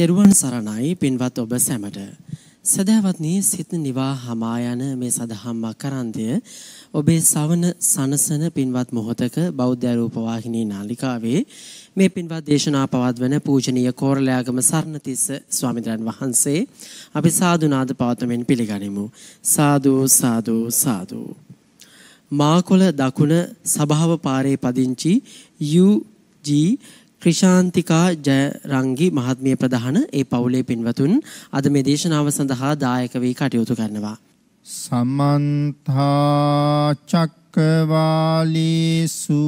තෙරුවන් සරණයි පින්වත් ඔබ සැමට. සදාවත්නි සිත නිවා හමා යන මේ සදහම් මකරන්දය ඔබේ සවන සනසන පින්වත් මොහොතක බෞද්ධ රූප වාහිනී නාලිකාවේ මේ පින්වත් දේශනා පවත්වන පූජනීය කෝරළයාගම සරණතිස්ස ස්වාමීන් වහන්සේ අපි සාදු නාද පවත්වමින් පිළිගනිමු. සාදු සාදු සාදු. මාකොළ දකුණ සභාව පාරේ පදිංචි UG ක්‍රිෂාන්තිකා ජයරංගි මහත්මිය ප්‍රධාන ඒ පවුලේ පින්වතුන් අද මේ දේශනාව සඳහා දායක වී කටයුතු කරනවා. සමන්ත චක්කවාලේසු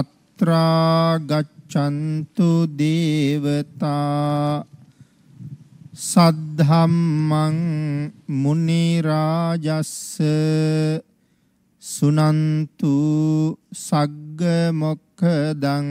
අත්‍රා ගච්ඡන්තු දේවතා සද්ධම්මං මුනි රාජස්ස සුනන්තු සග්ග මොක්ඛදං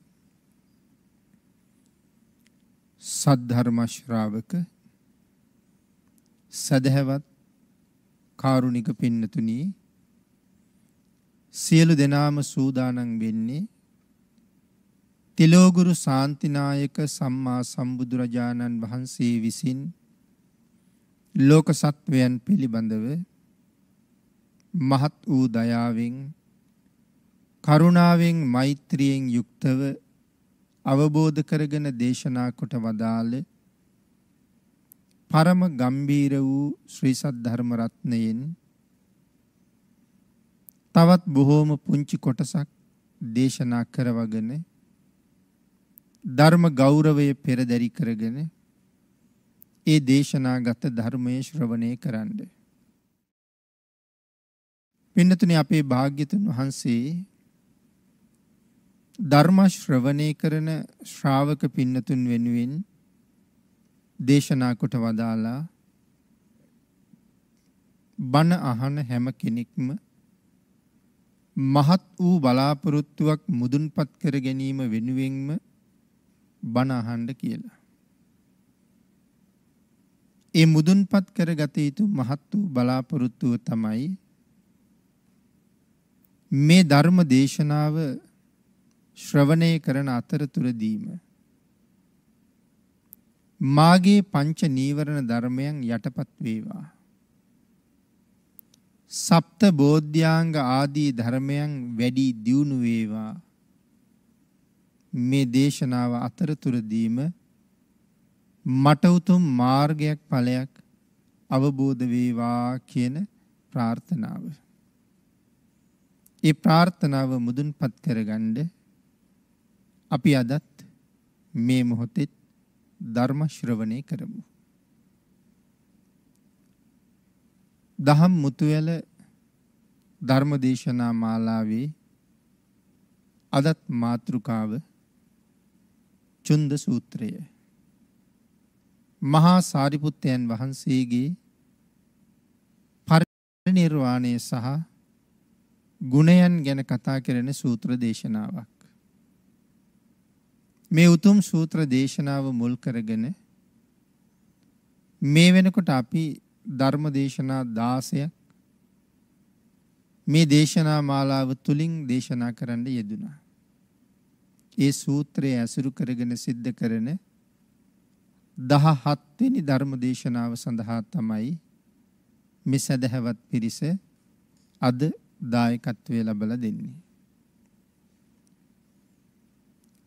සද්ධර්ම ශ්‍රාවක සදහැවත් කාරුණික පින්නතුනි සියලු දෙනාම සූදානම් වෙන්නේ තිලෝගුරු සාන්තිනායක සම්මා සම්බුදුරජාණන් වහන්සේ විසින් ලෝක සත්වයන් පිළිබඳව මහත් වූ දයාවෙන් කරුණාවෙන් මෛත්‍රියෙන් යුක්තව අවබෝධ කරගෙන දේශනා කොට වදාළ පරම ගම්බීර වූ ශ්‍රී සද්ධර්ම රත්නයෙන් තවත් බොහෝම පුංචි කොටසක් දේශනා කරවගෙන ධර්ම ගෞරවය පෙරදරි කරගෙන ඒ දේශනාගත ධර්මයේ ශ්‍රවණය කරන්නේ පින්නතුනේ අපේ භාග්‍යතුන් වහන්සේ ධර්ම ශ්‍රවණය කරන ශ්‍රාවක පින්නතුන් වෙනුවෙන් දේශනා කොට වදාලා බණ අහන හැම කෙනෙක්ම මහත් වූ බලාපොරොත්තුවක් මුදුන්පත් කර ගැනීම වෙනුවෙන්ම බණ අහන්න කියලා. ඒ මුදුන්පත් කරගත යුතු මහත් වූ බලාපොරොත්තුව තමයි මේ ධර්ම දේශනාව ශ්‍රවණය කරන අතරතුරදීම මාගේ පංච නීවරණ ධර්මයන් යටපත් වේවා. සප්ත බෝධ්‍යාංග ආදී ධර්මයන් වැඩි දියුණු වේවා. මේ දේශනාව අතරතුරදීම මට උතුම් මාර්ගයක් ඵලයක් අවබෝධ වේවා කියන ප්‍රාර්ථනාව. ඒ ප්‍රාර්ථනාව මුදුන්පත් කරගන්නේ අපි අදත් මේ මොහොතේ ධර්ම ශ්‍රවණය කරමු. දහම් මුතුයල ධර්ම දේශනා මාලාවේ අදත් මාතෘකාව චුන්ද සූත්‍රය. මහා සාරිපුත්තයන් වහන්සේගේ පරිනිර්වාණය සහ ගුණයන් ගැන කතා කරන සූත්‍ර දේශනාවක්. මේ උතුම් සූත්‍ර දේශනාව මුල් කරගෙන මේ වෙනකොට අපි ධර්ම දේශනා 16ක් මේ දේශනා මාලාව තුලින් දේශනා කරන්න යෙදුනා. ඒ සූත්‍රය ඇසුරු කරගෙන සිද්ධ කරන 17 වෙනි ධර්ම දේශනාව සඳහා තමයි මේ සදහවත් පිරිස අද දායකත්වය ලබලා දෙන්නේ.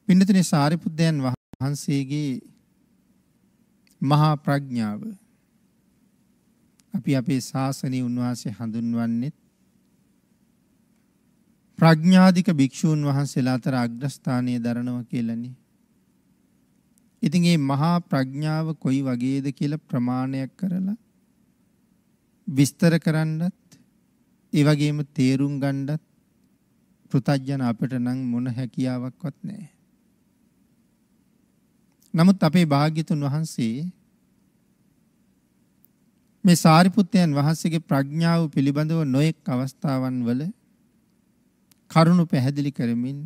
පින්නතුනේ සාරිපුත්යන් වහන්සේගේ මහා ප්‍රඥාව අපි අපේ ශාසනය උන්වහන්සේ හඳුන්වන්නේ ප්‍රඥාධික භික්ෂූන් වහන්සේලා අතර අග්‍රස්ථානයේ දරනවා කියලානේ. ඉතින් මේ මහා ප්‍රඥාව කොයි වගේද කියලා ප්‍රමාණයක් කරලා විස්තර කරන්නත් ඒ වගේම තේරුම් ගන්නත් පෘථජ්ජන අපිට නම් මොන හැකියාවක්වත් නැහැ. නමුත් අපේ භාග්‍යතුන් වහන්සේ මේ සාරිපුත්තයන් වහන්සේගේ ප්‍රඥාව පිළිබඳව නොඑක් අවස්ථාවන් වල කරුණු පැහැදිලි කරමින්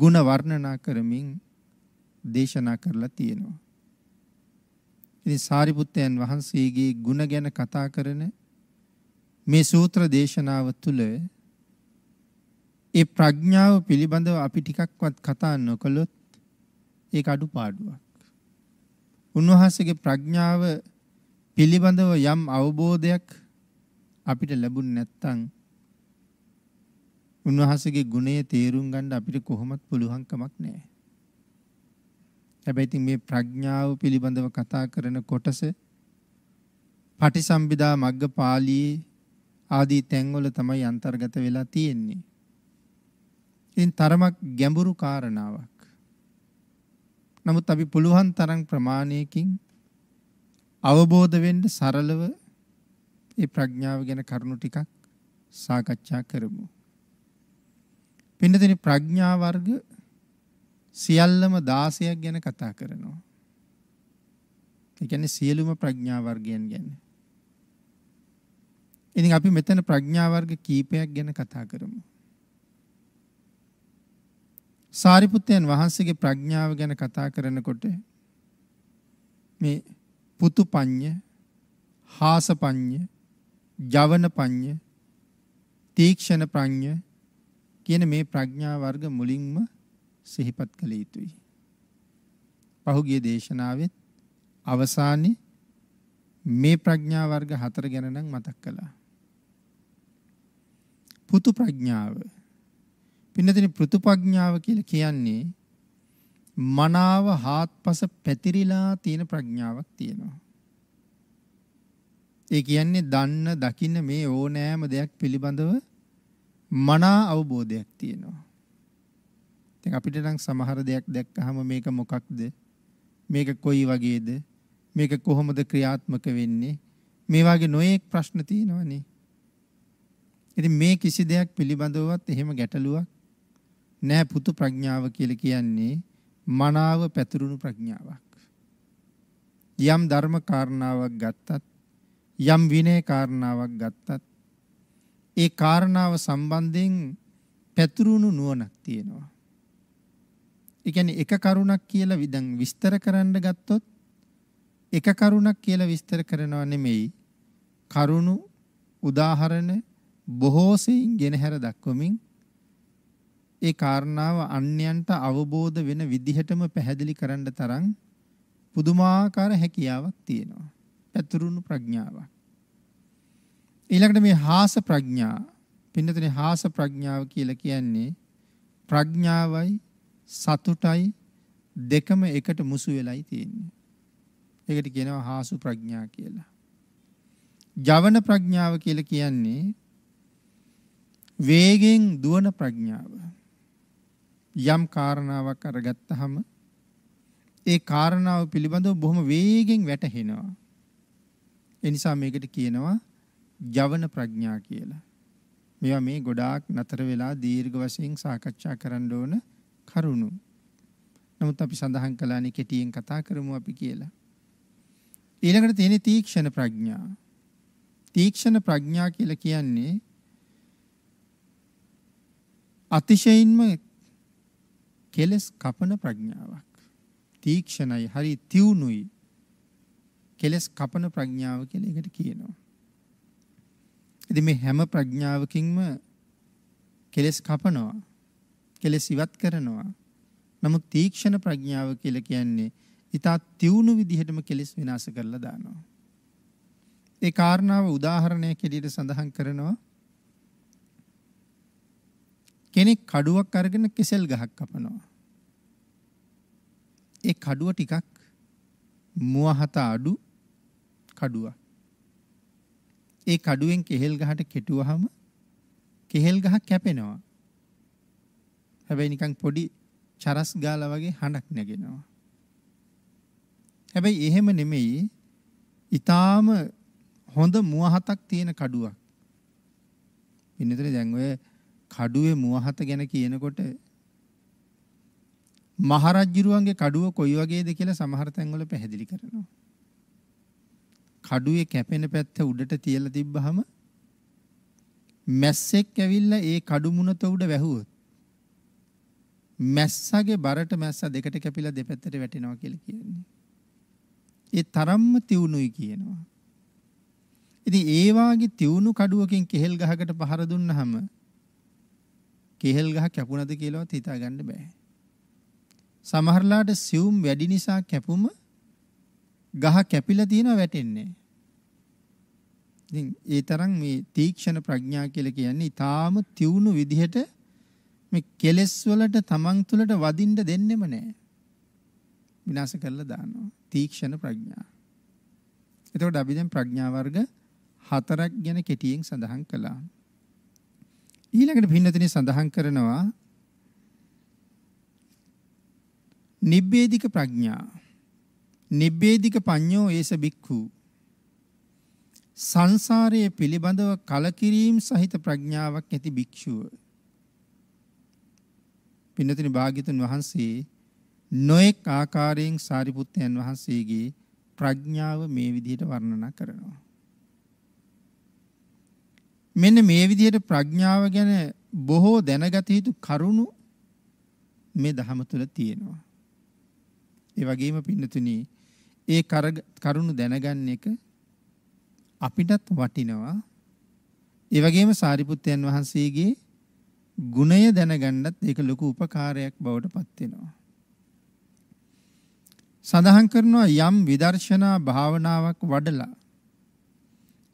ಗುಣ වර්ණනා කරමින් දේශනා කරලා තියෙනවා. ඉතින් සාරිපුත්තයන් වහන්සේගේ ಗುಣ ගැන කතා කරන මේ සූත්‍ර දේශනාව තුළ ඒ ප්‍රඥාව පිළිබඳව අපි ටිකක්වත් කතා නොකළොත් ඒක අඩුපාඩුවක්. උන්වහන්සේගේ ප්‍රඥාව පිළිබඳව යම් අවබෝධයක් අපිට ලැබුණ නැත්නම් උන්වහන්සේගේ ගුණය තේරුම් ගන්න අපිට කොහොමත් පුළුවන් කමක් නැහැ. හැබැයි ඉතින් මේ ප්‍රඥාව පිළිබඳව කතා කරන කොටස පටිසම්භිදා මග්ගපාළී ආදී තැන්වල තමයි අන්තර්ගත වෙලා තියෙන්නේ. ඉතින් තරමක් ගැඹුරු කාරණාවක්. නමුත් අපි පුළුවන් තරම් ප්‍රමාණයකින් අවබෝධ වෙන්න සරලව ඒ ප්‍රඥාව ගැන කරුණු ටිකක් සාකච්ඡා කරමු. පින්නදෙන ප්‍රඥා වර්ග සියල්ලම 16ක් ගැන කතා කරනවා. ඒ කියන්නේ සියලුම ප්‍රඥා වර්ගයන් ගැන. ඉතින් අපි මෙතන ප්‍රඥා වර්ග කීපයක් ගැන කතා කරමු. සාරිපුත්තයන් වහන්සේගේ ප්‍රඥාව ගැන කතා කරනකොට මේ පුතු පඤ්ඤ, හාස පඤ්ඤ, ජවන පඤ්ඤ, තීක්ෂණ ප්‍රඥ කියන මේ ප්‍රඥා වර්ග මුලින්ම සිහිපත් කළ යුතුයි. පහුගිය දේශනාවෙත් අවසානයේ මේ ප්‍රඥා වර්ග හතර ගැන නම් මතක් කළා. පුතු ප්‍රඥාව පින්නතින පෘතුපඥාව කියලා කියන්නේ මනාව හාත්පස පැතිරිලා තියෙන ප්‍රඥාවක් තියෙනවා. ඒ කියන්නේ දන්න දකින්න මේ ඕනෑම දෙයක් පිළිබඳව මනා අවබෝධයක් තියෙනවා. ඉතින් අපිට නම් සමහර දෙයක් දැක්කහම මේක මොකක්ද? මේක කොයි වගේද? මේක කොහොමද ක්‍රියාත්මක වෙන්නේ? මේ වගේ නොයෙක් ප්‍රශ්න තියෙනවනේ. ඉතින් මේ කිසි දෙයක් පිළිබඳවවත් එහෙම ගැටලුවක් නැහැ පුතු ප්‍රඥාව කියලා කියන්නේ මනාව පැතිරුණු ප්‍රඥාවක්. යම් ධර්ම කාරණාවක් ගත්තත් යම් විනය කාරණාවක් ගත්තත් ඒ කාරණාව සම්බන්ධයෙන් පැතිරුණු නුවණක් තියෙනවා. ඒ කියන්නේ එක කරුණක් කියලා විදන් විස්තර කරන්න ගත්තොත් එක කරුණක් කියලා විස්තර කරනවා නෙමෙයි කරුණු උදාහරණ බොහෝසෙයින් ගෙනහැර දක්වමින් ඒ කාරණාව අන්‍යයන්ට අවබෝධ වෙන විදිහටම පැහැදිලි කරන්න තරම් පුදුමාකාර හැකියාවක් තියෙනවා. පැතුරුණු ප්‍රඥාවක්. ඊළඟට මේ හාස ප්‍රඥා පින්නතනේ හාස ප්‍රඥාව කියලා කියන්නේ ප්‍රඥාවයි සතුටයි දෙකම එකට මුසු වෙලයි තියෙන්නේ. ඒකට කියනවා හාසු ප්‍රඥා කියලා. ජවන ප්‍රඥාව කියලා කියන්නේ වේගෙන් දුවන ප්‍රඥාව. යම් කාරණාවක් අරගත්තාම ඒ කාරණාව පිළිබඳව බොහොම වේගෙන් වැටහෙනවා. ඒ නිසා මේකට කියනවා ජවන ප්‍රඥා කියලා. මේවා මේ ගොඩාක් නතර වෙලා දීර්ඝ වශයෙන් සාකච්ඡා කරන්න ඕන කරුණු. නමුත් අපි සඳහන් කළානේ කෙටියෙන් කතා කරමු අපි කියලා. ඊළඟට තියෙන තීක්ෂණ ප්‍රඥා. තීක්ෂණ ප්‍රඥා කියලා කියන්නේ අතිශයින්ම කෙලස් කපන ප්‍රඥාවක්. තීක්ෂණයි හරි තියුණුයි. කෙලස් කපන ප්‍රඥාව කියලා ඒකට කියනවා. ඉතින් මේ හැම ප්‍රඥාවකින්ම කෙලස් කපනවා. කෙලස් ඉවත් කරනවා. නමුත් තීක්ෂණ ප්‍රඥාව කියලා කියන්නේ ඊටා තියුණු විදිහටම කෙලස් විනාශ කරලා දානවා. ඒ කාරණාව උදාහරණයක් ඇටියට සඳහන් කරනවා කෙනෙක් කඩුවක් අරගෙන කෙසෙල් ගහක් කපනවා. ඒ කඩුව ටිකක් මුවහත අඩු කඩුවක්. ඒ කඩුවෙන් කෙහෙල් ගහට කෙටුවහම කෙහෙල් ගහ කැපෙනවා. හැබැයි නිකන් පොඩි චරස් ගාලා වගේ හඬක් නැගෙනවා. හැබැයි එහෙම නෙමෙයි. ඊටාම හොඳ මුවහතක් තියෙන කඩුවක්. ඉන්නතර දැන් ඔය කඩුවේ මුවහත ගැන කියනකොට මහරජුරුවන්ගේ කඩුව කොයි වගේද කියලා සමහර තැන්වල පැහැදිලි කරනවා. කඩුවේ කැපෙන පැත්ත උඩට තියලා තිබ්බහම මැස්සෙක් ඇවිල්ලා ඒ කඩු මුනත උඩ වැහුවොත් මැස්සගේ බරට මැස්ස දෙකට කැපිලා දෙපැත්තට වැටෙනවා කියලා කියන්නේ. ඒ තරම්ම තියුණුයි කියනවා. ඉතින් ඒ වාගේ තියුණු කඩුවකින් කෙහෙල් ගහකට පහර දුන්නහම කෙහෙල් ගහ කැපුණද කියලාවත් හිතාගන්න බෑ. සමහරලාට සියුම් වැඩි නිසා කැපුම ගහ කැපිලා තියෙනවා වැටෙන්නේ. ඉතින් ඒ තරම් මේ තීක්ෂණ ප්‍රඥා කියලා කියන්නේ ඊටාම තියුණු විදිහට මේ කෙලෙස් වලට තමන් තුළට වදින්න දෙන්නෙම නෑ. විනාශ කරලා දානවා. තීක්ෂණ ප්‍රඥා. එතකොට අපි දැන් ප්‍රඥා වර්ග හතරක් ගැන කෙටියෙන් සඳහන් කළා. ඊළඟට පින්නතනේ සඳහන් කරනවා නිබ්බේධික ප්‍රඥා නිබ්බේධික පඤ්ඤෝ ඒස බික්ඛු සංසාරයේ පිළිබඳව කලකිරීම සහිත ප්‍රඥාවක් ඇති භික්ෂුව පින්නතින භාග්‍යතුන් වහන්සේ නොඑක් ආකාරයෙන් සාරිපුත්තයන් වහන්සේගේ ප්‍රඥාව මේ විදිහට වර්ණනා කරනවා මෙන්න මේ විදිහට ප්‍රඥාව ගැන බොහෝ දැනගත යුතු කරුණු මේ දහම තුල තියෙනවා. ඒ වගේම පින්නතුනි ඒ කරුණු දැනගන්න එක අපිටත් වටිනවා. ඒ වගේම සාරිපුත්තයන් වහන්සේගේ ගුණය දැනගන්නත් ඒක ලොකු උපකාරයක් බවට පත් වෙනවා. සඳහන් කරනවා යම් විදර්ශනා භාවනාවක් වඩලා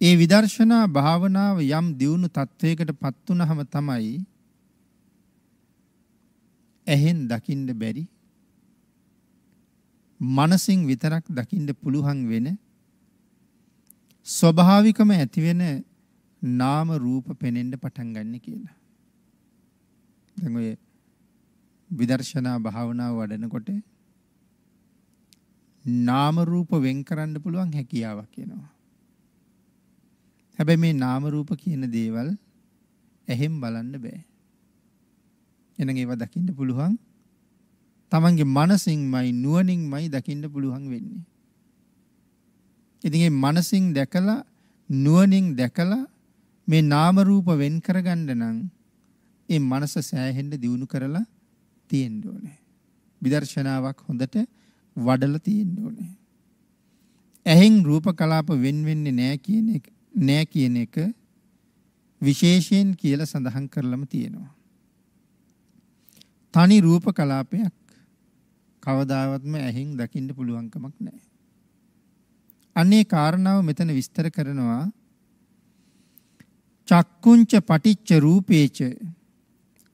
ඒ විදර්ශනා භාවනාව යම් දියුණු තත්වයකට පත් වුනහම තමයි ඇහෙන් දකින්න බැරි මනසින් විතරක් දකින්න පුළුවන් වෙන ස්වභාවිකම ඇති වෙන නාම රූප පෙනෙන්න පටන් ගන්න කියලා. දැන් ඔය විදර්ශනා භාවනාව වඩනකොට නාම රූප වෙන් කරන්න පුළුවන් හැකියාවක් එනවා. හැබැයි මේ නාම රූප කියන දේවල් ඇහෙන් බලන්න බෑ. එහෙනම් ඒවා දකින්න පුළුවන් තමන්ගේ මනසින්මයි නුවණින්මයි දකින්න පුළුවන් වෙන්නේ. ඉතින් මේ මනසින් දැකලා නුවණින් දැකලා මේ නාම රූප වෙන් කරගන්න නම් ඒ මනස සෑහෙන්න දියුණු කරලා තියෙන්න ඕනේ. විදර්ශනාවක් හොඳට වඩලා තියෙන්න ඕනේ. ඇහෙන් රූප කලාප වෙන් වෙන්නේ නැහැ කියන එක නෑ කියන එක විශේෂයෙන් කියලා සඳහන් කරලම තියෙනවා. තනි රූප කලාපයක් කවදාවත්ම ඇහෙන් දකින්න පුළුවන්කමක් නැහැ. අන්නේ කාරණාව මෙතන විස්තර කරනවා චක්කුංච පටිච්ච රූපේච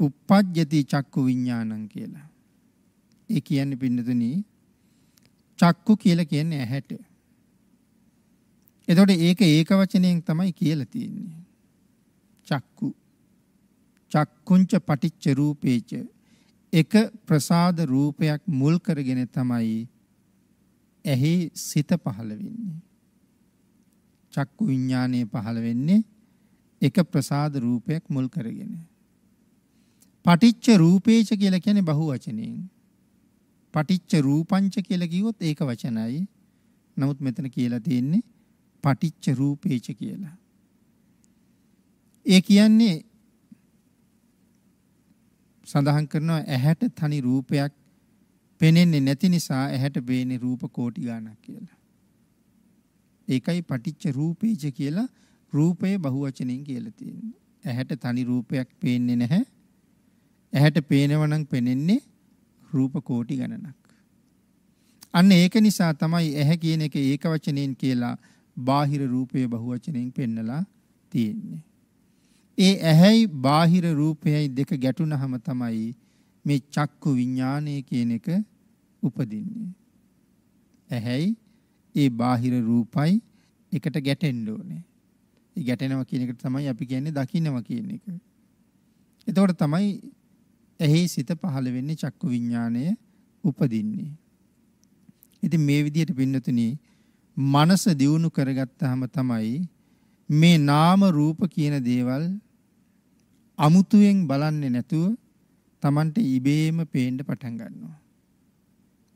uppajjati චක්කු විඥානං කියලා. ඒ කියන්නේ පින්නතුනි චක්කු කියලා කියන්නේ ඇහැට. එතකොට ඒක ඒක වචනයෙන් තමයි කියලා තියෙන්නේ. චක්කු. චක්කුංච පටිච්ච රූපේච එක ප්‍රසාද රූපයක් මුල් කරගෙන තමයි ඇහි සිත පහළ වෙන්නේ. චක්කු විඥානය පහළ වෙන්නේ එක ප්‍රසාද රූපයක් මුල් කරගෙන. පටිච්ච රූපේච කියලා කියන්නේ බහු වචනයෙන්. පටිච්ච රූපංච කියලා කිව්වොත් ඒක වචනයි. නමුත් මෙතන කියලා තියෙන්නේ පටිච්ච රූපේච කියලා. ඒ කියන්නේ සඳහන් කරනවා ඇහැට තනි රූපයක් පෙනෙන්නේ නැති නිසා ඇහැට බේනේ රූප කෝටි ගාණක් කියලා. ඒකයි පටිච්ච රූපේච කියලා රූපය බහුවචනෙන් කියලා තියෙන්නේ. ඇහැට තනි රූපයක් පේන්නේ නැහැ. ඇහැට පේනවනම් පෙනෙන්නේ රූප කෝටි ගණනක්. අන්න ඒක නිසා තමයි ඇහැ කියන එක ඒක වචනෙන් කියලා බාහිර රූපයේ බහුවචනෙන් පෙන්නලා තියෙන්නේ. ඒ ඇහැයි බාහිර රූපයයි දෙක ගැටුනහම තමයි මේ චක්කු විඥානය කියන එක උපදින්නේ. ඇහැයි ඒ බාහිර රූපයි එකට ගැටෙන්න ඕනේ. ඒ ගැටෙනවා කියන එකට තමයි අපි කියන්නේ දකින්නවා කියන එක. එතකොට තමයි ඇහි සිත පහළ වෙන්නේ චක්කු විඥානය උපදින්නේ. ඉතින් මේ විදිහට පින්නතුණී මනස දියුණු කරගත්තාම තමයි මේ නාම රූප කියන දේවල් අමුතුවෙන් බලන්නේ නැතුව Tamante ඉබේම පේන්න පටන් ගන්නවා.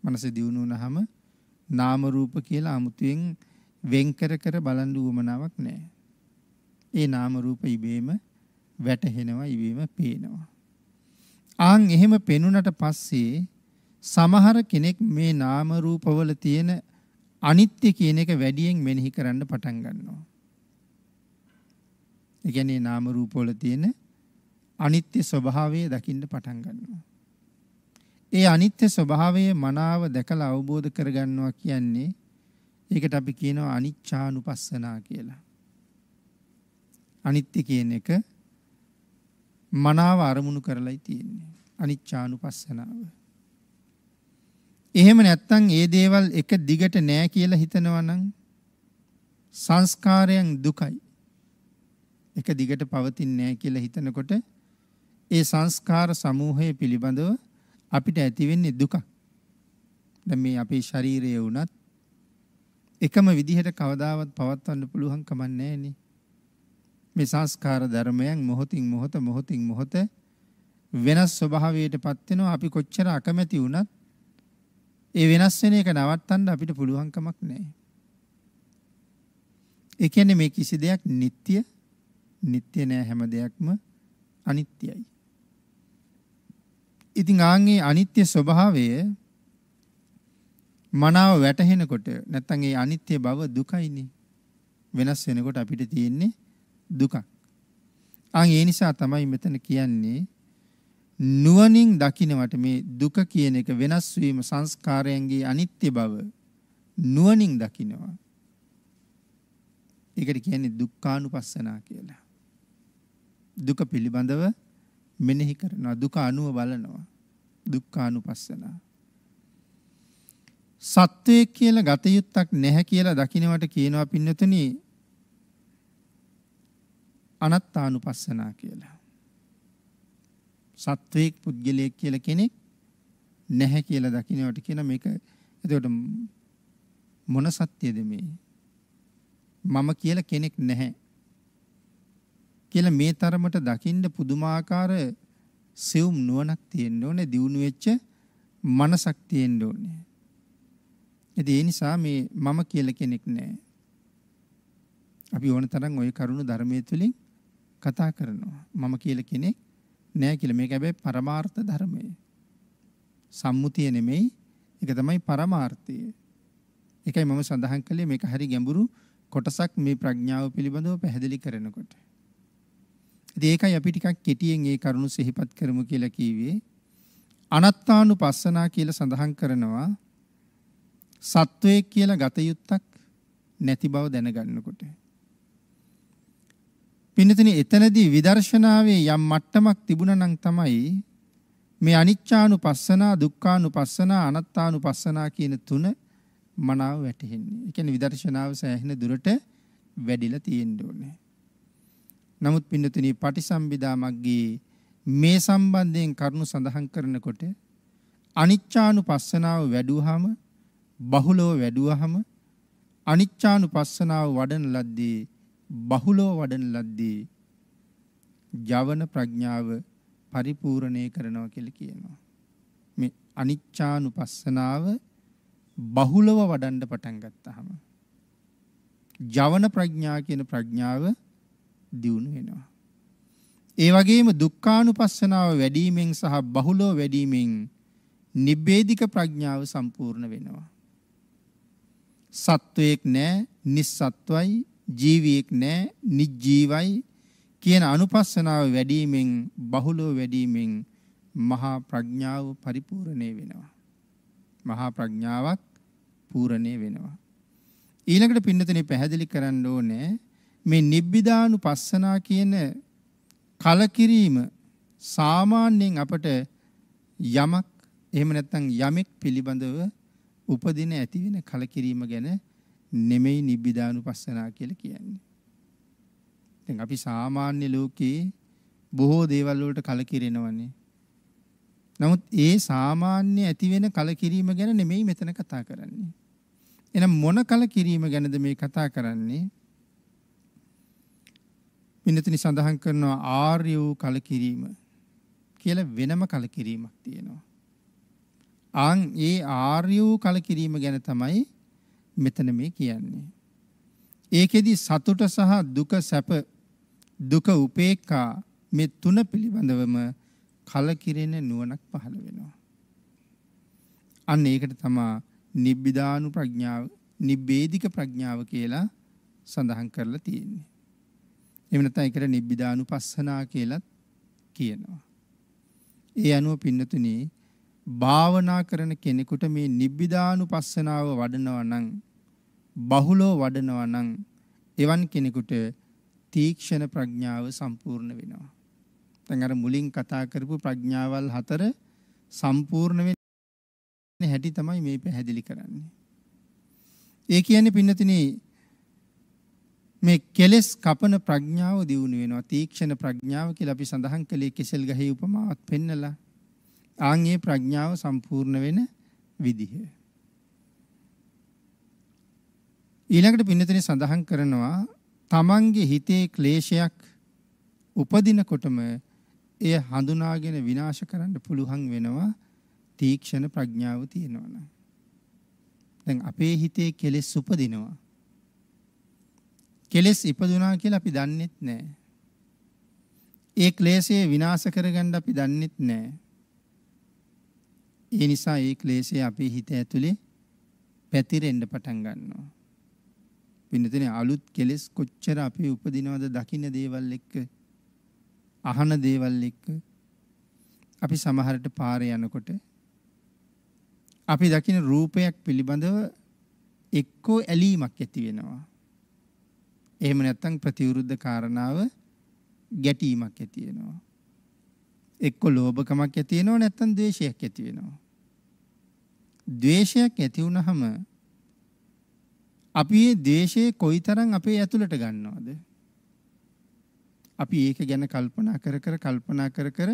මනස දියුණු වුනහම නාම රූප කියලා අමුතුවෙන් වෙන් කර කර බලන් දුවමනාවක් නැහැ. ඒ නාම රූප ඉබේම වැටහෙනවා ඉබේම පේනවා. ආන් එහෙම පෙනුනට පස්සේ සමහර කෙනෙක් මේ නාම රූපවල තියෙන අනිත්‍ය කියන එක වැඩියෙන් මෙනෙහි කරන්න පටන් ගන්නවා. ඒ කියන්නේ නාම රූප වල තියෙන අනිත්‍ය ස්වභාවය දකින්න පටන් ගන්නවා. ඒ අනිත්‍ය ස්වභාවය මනාව දැකලා අවබෝධ කරගන්නවා කියන්නේ ඒකට අපි කියනවා අනිච්චානුපස්සනා කියලා. අනිත්‍ය කියන එක මනාව අරමුණු කරලයි තියෙන්නේ. අනිච්චානුපස්සනාව. එහෙම නැත්නම් ඒ දේවල් එක දිගට නෑ කියලා හිතනවා නම් සංස්කාරයන් දුකයි. එක දිගට පවතින්නේ නෑ කියලා හිතනකොට ඒ සංස්කාර සමූහය පිළිබඳව අපිට ඇති වෙන්නේ දුක. දැන් මේ අපේ ශරීරය වුණත් එකම විදිහට කවදාවත් පවත්වන්න පුළුවන් කමක් නැහැනේ. මේ සංස්කාර ධර්මයන් මොහොතින් මොහොත මොහොතින් මොහොත වෙනස් ස්වභාවයටපත් වෙනවා අපි කොච්චර අකමැති වුණත් ඒ වෙනස් වෙන එක නවත්තන්න අපිට පුළුවන් කමක් නැහැ. ඒ කියන්නේ මේ කිසි දෙයක් නিত্য නিত্য නෑ හැම දෙයක්ම අනිත්‍යයි. ඉතින් ආන්ගේ අනිත්‍ය ස්වභාවය මනාව වැටහෙනකොට නැත්තම් ඒ අනිත්‍ය බව දුකයිනේ. වෙනස් වෙනකොට අපිට තියෙන්නේ දුකක්. ආන් ඒ නිසා තමයි මෙතන කියන්නේ නුවණින් දකිනවට මේ දුක කියන එක වෙනස් වීම සංස්කාරයන්ගේ අනිත්‍ය බව නුවණින් දකිනවා. ඒකට කියන්නේ දුක්ඛානුපස්සනා කියලා. දුක පිළිබඳව මෙනෙහි කරනවා දුක අනුව බලනවා දුක්ඛානුපස්සනා. සත්වයේ කියලා ගත යුත්තක් නැහැ කියලා දකිනවට කියනවා පින්නතුනි අනත්තානුපස්සනා කියලා. සත්වයක පුද්ගලයෙක් කියලා කෙනෙක් නැහැ කියලා දකින්නට කියන මේක එතකොට මොන සත්‍යද මේ මම කියලා කෙනෙක් නැහැ කියලා මේ තරමට දකින්න පුදුමාකාර සිවුම් නුවණක් තියෙන්න ඕනේ දියුණු වෙච්ච මනසක් තියෙන්න ඕනේ. ඉතින් ඒ නිසා මේ මම කියලා කෙනෙක් නැහැ. අපි ඕන තරම් ওই කරුණු ධර්මයේ තුලින් කතා කරනවා. මම කියලා කෙනෙක් නැහැ කියලා. මේක හැබැයි පරමාර්ථ ධර්මය. සම්මුතිය නෙමෙයි. ඒක තමයි පරමාර්ථය. ඒකයි මම සඳහන් කළේ මේක හරි ගැඹුරු කොටසක් මේ ප්‍රඥාව පිළිබඳව පැහැදිලි කරනකොට. ඉතින් ඒකයි අපි ටිකක් කෙටියෙන් ඒ කරුණු සිහිපත් කරමු කියලා කීවේ. අනත්තානුපස්සනා කියලා සඳහන් කරනවා සත්වයේ කියලා ගත යුත්තක් නැති බව දැනගන්නකොට. පින්නතනි එතනදී විදර්ශනාවේ යම් මට්ටමක් තිබුණා නම් තමයි මේ අනිච්චානුපස්සනා දුක්ඛානුපස්සනා අනත්තානුපස්සනා කියන තුන මනාව වැටහෙන්නේ. ඒ කියන්නේ විදර්ශනාව සෑහෙන දුරට වැඩිලා තියෙන්න ඕනේ. නමුත් පින්නතනි පටිසම්භිදා මග්ගේ මේ සම්බන්ධයෙන් කරුණු සඳහන් කරනකොට අනිච්චානුපස්සනාව වැඩුවාම බහුලව වැඩුවාම අනිච්චානුපස්සනාව වඩන ලද්දී බහුලව වඩන ලද්දේ ජවන ප්‍රඥාව පරිපූර්ණේ කරනවා කියලා කියනවා. මේ අනිච්චානුපස්සනාව බහුලව වඩන්න පටන් ගත්තාම ජවන ප්‍රඥා කියන ප්‍රඥාව දියුණු වෙනවා. ඒ වගේම දුක්ඛානුපස්සනාව වැඩිමෙන් සහ බහුලව වැඩිමෙන් නිබ්බේධික ප්‍රඥාව සම්පූර්ණ වෙනවා. සත්වයක් නෑ, නිස්සත්වයි, ජීවියෙක් නෑ නිජීවයි කියන අනුපස්සනාව වැඩිමෙන් බහුලව වැඩිමෙන් මහා ප්‍රඥාව පරිපූර්ණේ වෙනවා. මහා ප්‍රඥාවක් පූර්ණේ වෙනවා. ඊළඟට පින්නතනේ පැහැදිලි කරන්න ඕනේ මේ නිබ්බිදානුපස්සනා කියන කලකිරීම සාමාන්‍යයෙන් අපට යමක් එහෙම නැත්නම් යමෙක් පිළිබඳව උපදින ඇති වෙන කලකිරීම ගැන නෙමෙයි නිබ්බිදානුපස්සනා කියලා කියන්නේ. දැන් අපි සාමාන්‍ය ලෝකේ බොහෝ දේවල් වලට කලකිරෙනවනේ. නමුත් ඒ සාමාන්‍ය ඇති වෙන කලකිරීම ගැන නෙමෙයි මෙතන කතා කරන්නේ. එහෙනම් මොන කලකිරීම ගැනද මේ කතා කරන්නේ? මිනිතුනි සඳහන් කරනවා ආර්ය වූ කලකිරීම කියලා වෙනම කලකිරීමක් තියෙනවා. ආන් ඒ ආර්ය වූ කලකිරීම ගැන තමයි මෙතන මේ කියන්නේ. ඒකෙදි සතුට සහ දුක සැප දුක උපේක්ඛා මේ තුන පිළිබඳවම කලකිරෙන නුවණක් පහළ වෙනවා. අන්න ඒකට තමා නිබ්බිදානු ප්‍රඥාව නිබ්බේධික ප්‍රඥාව කියලා සඳහන් කරලා තියෙන්නේ. එහෙම නැත්නම් ඒකට නිබ්බිදානුපස්සනා කියලත් කියනවා. ඒ අනුව පින්නතුනේ භාවනා කරන කෙනෙකුට මේ නිබ්බිදානුපස්සනාව වඩනවා නම් බහුලව වඩනවා නම් එවන් කෙනෙකුට තීක්ෂණ ප්‍රඥාව සම්පූර්ණ වෙනවා. දැන් අර මුලින් කතා කරපු ප්‍රඥාවල් හතර සම්පූර්ණ වෙන්නේ හැටි තමයි මේ පැහැදිලි කරන්නේ. ඒ කියන්නේ පින්නතිනි මේ කෙලෙස් කපන ප්‍රඥාව දියුණු වෙනවා. තීක්ෂණ ප්‍රඥාව කියලා අපි සඳහන් කළේ කෙසෙල් ගහේ උපමාවක් පෙන්නලා. ආන් ඒ ප්‍රඥාව සම්පූර්ණ වෙන විදිහ. ඊළඟට පින්නතනේ සඳහන් කරනවා තමන්ගේ හිතේ ක්ලේශයක් උපදිනකොටම එය හඳුනාගෙන විනාශ කරන්න පුළුවන් වෙනවා තීක්ෂණ ප්‍රඥාව තියෙනවනම්. දැන් අපේ හිතේ කෙලෙස් උපදිනවා. කෙලෙස් ඉපදුනා කියලා අපි දන්නෙත් නෑ. ඒ ක්ලේශය විනාශ කරගන්න අපි දන්නෙත් නෑ. ඒ නිසා ඒ ක්ලේශය අපේ හිත ඇතුලේ පැතිරෙන්න පටන් ගන්නවා. පින්නතනේ අලුත් කෙලෙස් කොච්චර අපි උපදිනවද දකින්න දේවල් එක්ක අහන දේවල් එක්ක අපි සමහරට පාරේ යනකොට අපි දකින රූපයක් පිළිබඳව එක්කෝ ඇලීමක් ඇති වෙනවා. එහෙම නැත්නම් ප්‍රතිවිරුද්ධ කාරණාව ගැටීමක් ඇති වෙනවා. එක්කෝ ලෝභකමක් ඇති වෙනවා නැත්නම් ද්වේෂයක් ඇති වෙනවා. ද්වේෂයක් ඇති වුනහම අපි මේ ද්වේෂය කොයිතරම් අපේ ඇතුළට ගන්නවද? අපි ඒක ගැන කල්පනා කර කර කල්පනා කර කර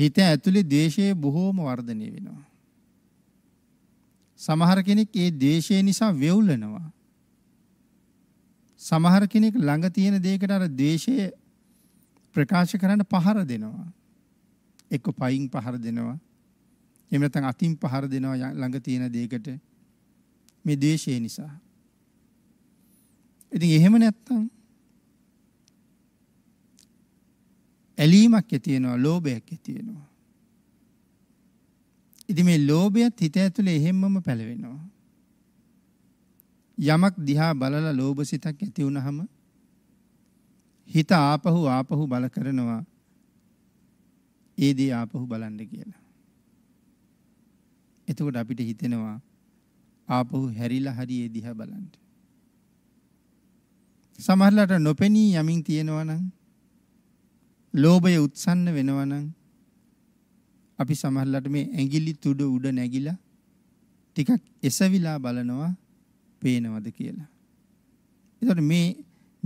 හිත ඇතුලේ ද්වේෂය බොහෝම වර්ධනය වෙනවා. සමහර කෙනෙක් ඒ ද්වේෂය නිසා වෙවුලනවා. සමහර කෙනෙක් ළඟ තියෙන දෙයකට අර ද්වේෂය ප්‍රකාශ කරන්න පහර දෙනවා. එක්ක පයින් පහර දෙනවා. එහෙම නැත්නම් අතින් පහර දෙනවා ළඟ තියෙන දෙයකට. මේ ද්වේෂය නිසා. ඉතින් එහෙම නැත්තම් ඇලීමක් ඇතිවෙනවා ලෝභයක් ඇතිවෙනවා. ඉතින් මේ ලෝභයත් හිත ඇතුලේ එහෙම්මම පැලවෙනවා. යමක් දිහා බලලා ලෝභ සිතක් ඇති වුනහම හිත ආපහු ආපහු බල කරනවා ඒ දේ ආපහු බලන්න කියලා. එතකොට අපිට හිතෙනවා ආපහු හැරිලා හරි ඒ දිහා බලන්න. සමහරලාට නොපෙනී යමින් තියෙනවා නම් ලෝභය උත්සන්න වෙනවා නම් අපි සමහරලාට මේ ඇඟිලි තුඩ උඩ නැගිලා ටිකක් එසවිලා බලනවා පේනවද කියලා. ඒතකොට මේ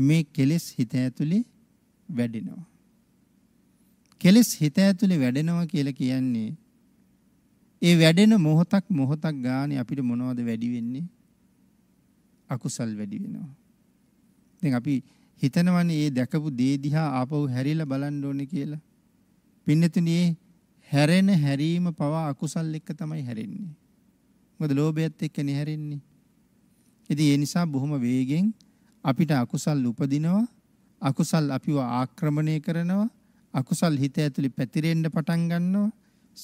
මේ කෙලෙස් හිත ඇතුලේ වැඩෙනවා. කෙලෙස් හිත ඇතුලේ වැඩෙනවා කියලා කියන්නේ ඒ වැඩෙන මොහොතක් මොහොතක් ගානේ අපිට මොනවද වැඩි වෙන්නේ? අකුසල් වැඩි වෙනවා. දැන් අපි හිතනවනේ මේ දැකපු දේ දිහා ආපහු හැරිලා බලන්න ඕනේ කියලා. පින්නතුනේ හැරෙන හැරීම පවා අකුසල් එක්ක තමයි හැරෙන්නේ. මොකද ලෝභයත් එක්කනේ හැරෙන්නේ. ඉතින් ඒ නිසා බොහොම වේගෙන් අපිට අකුසල් උපදිනවා අකුසල් අපිව ආක්‍රමණය කරනවා අකුසල් හිත ඇතුලේ පැතිරෙන්න පටන් ගන්නවා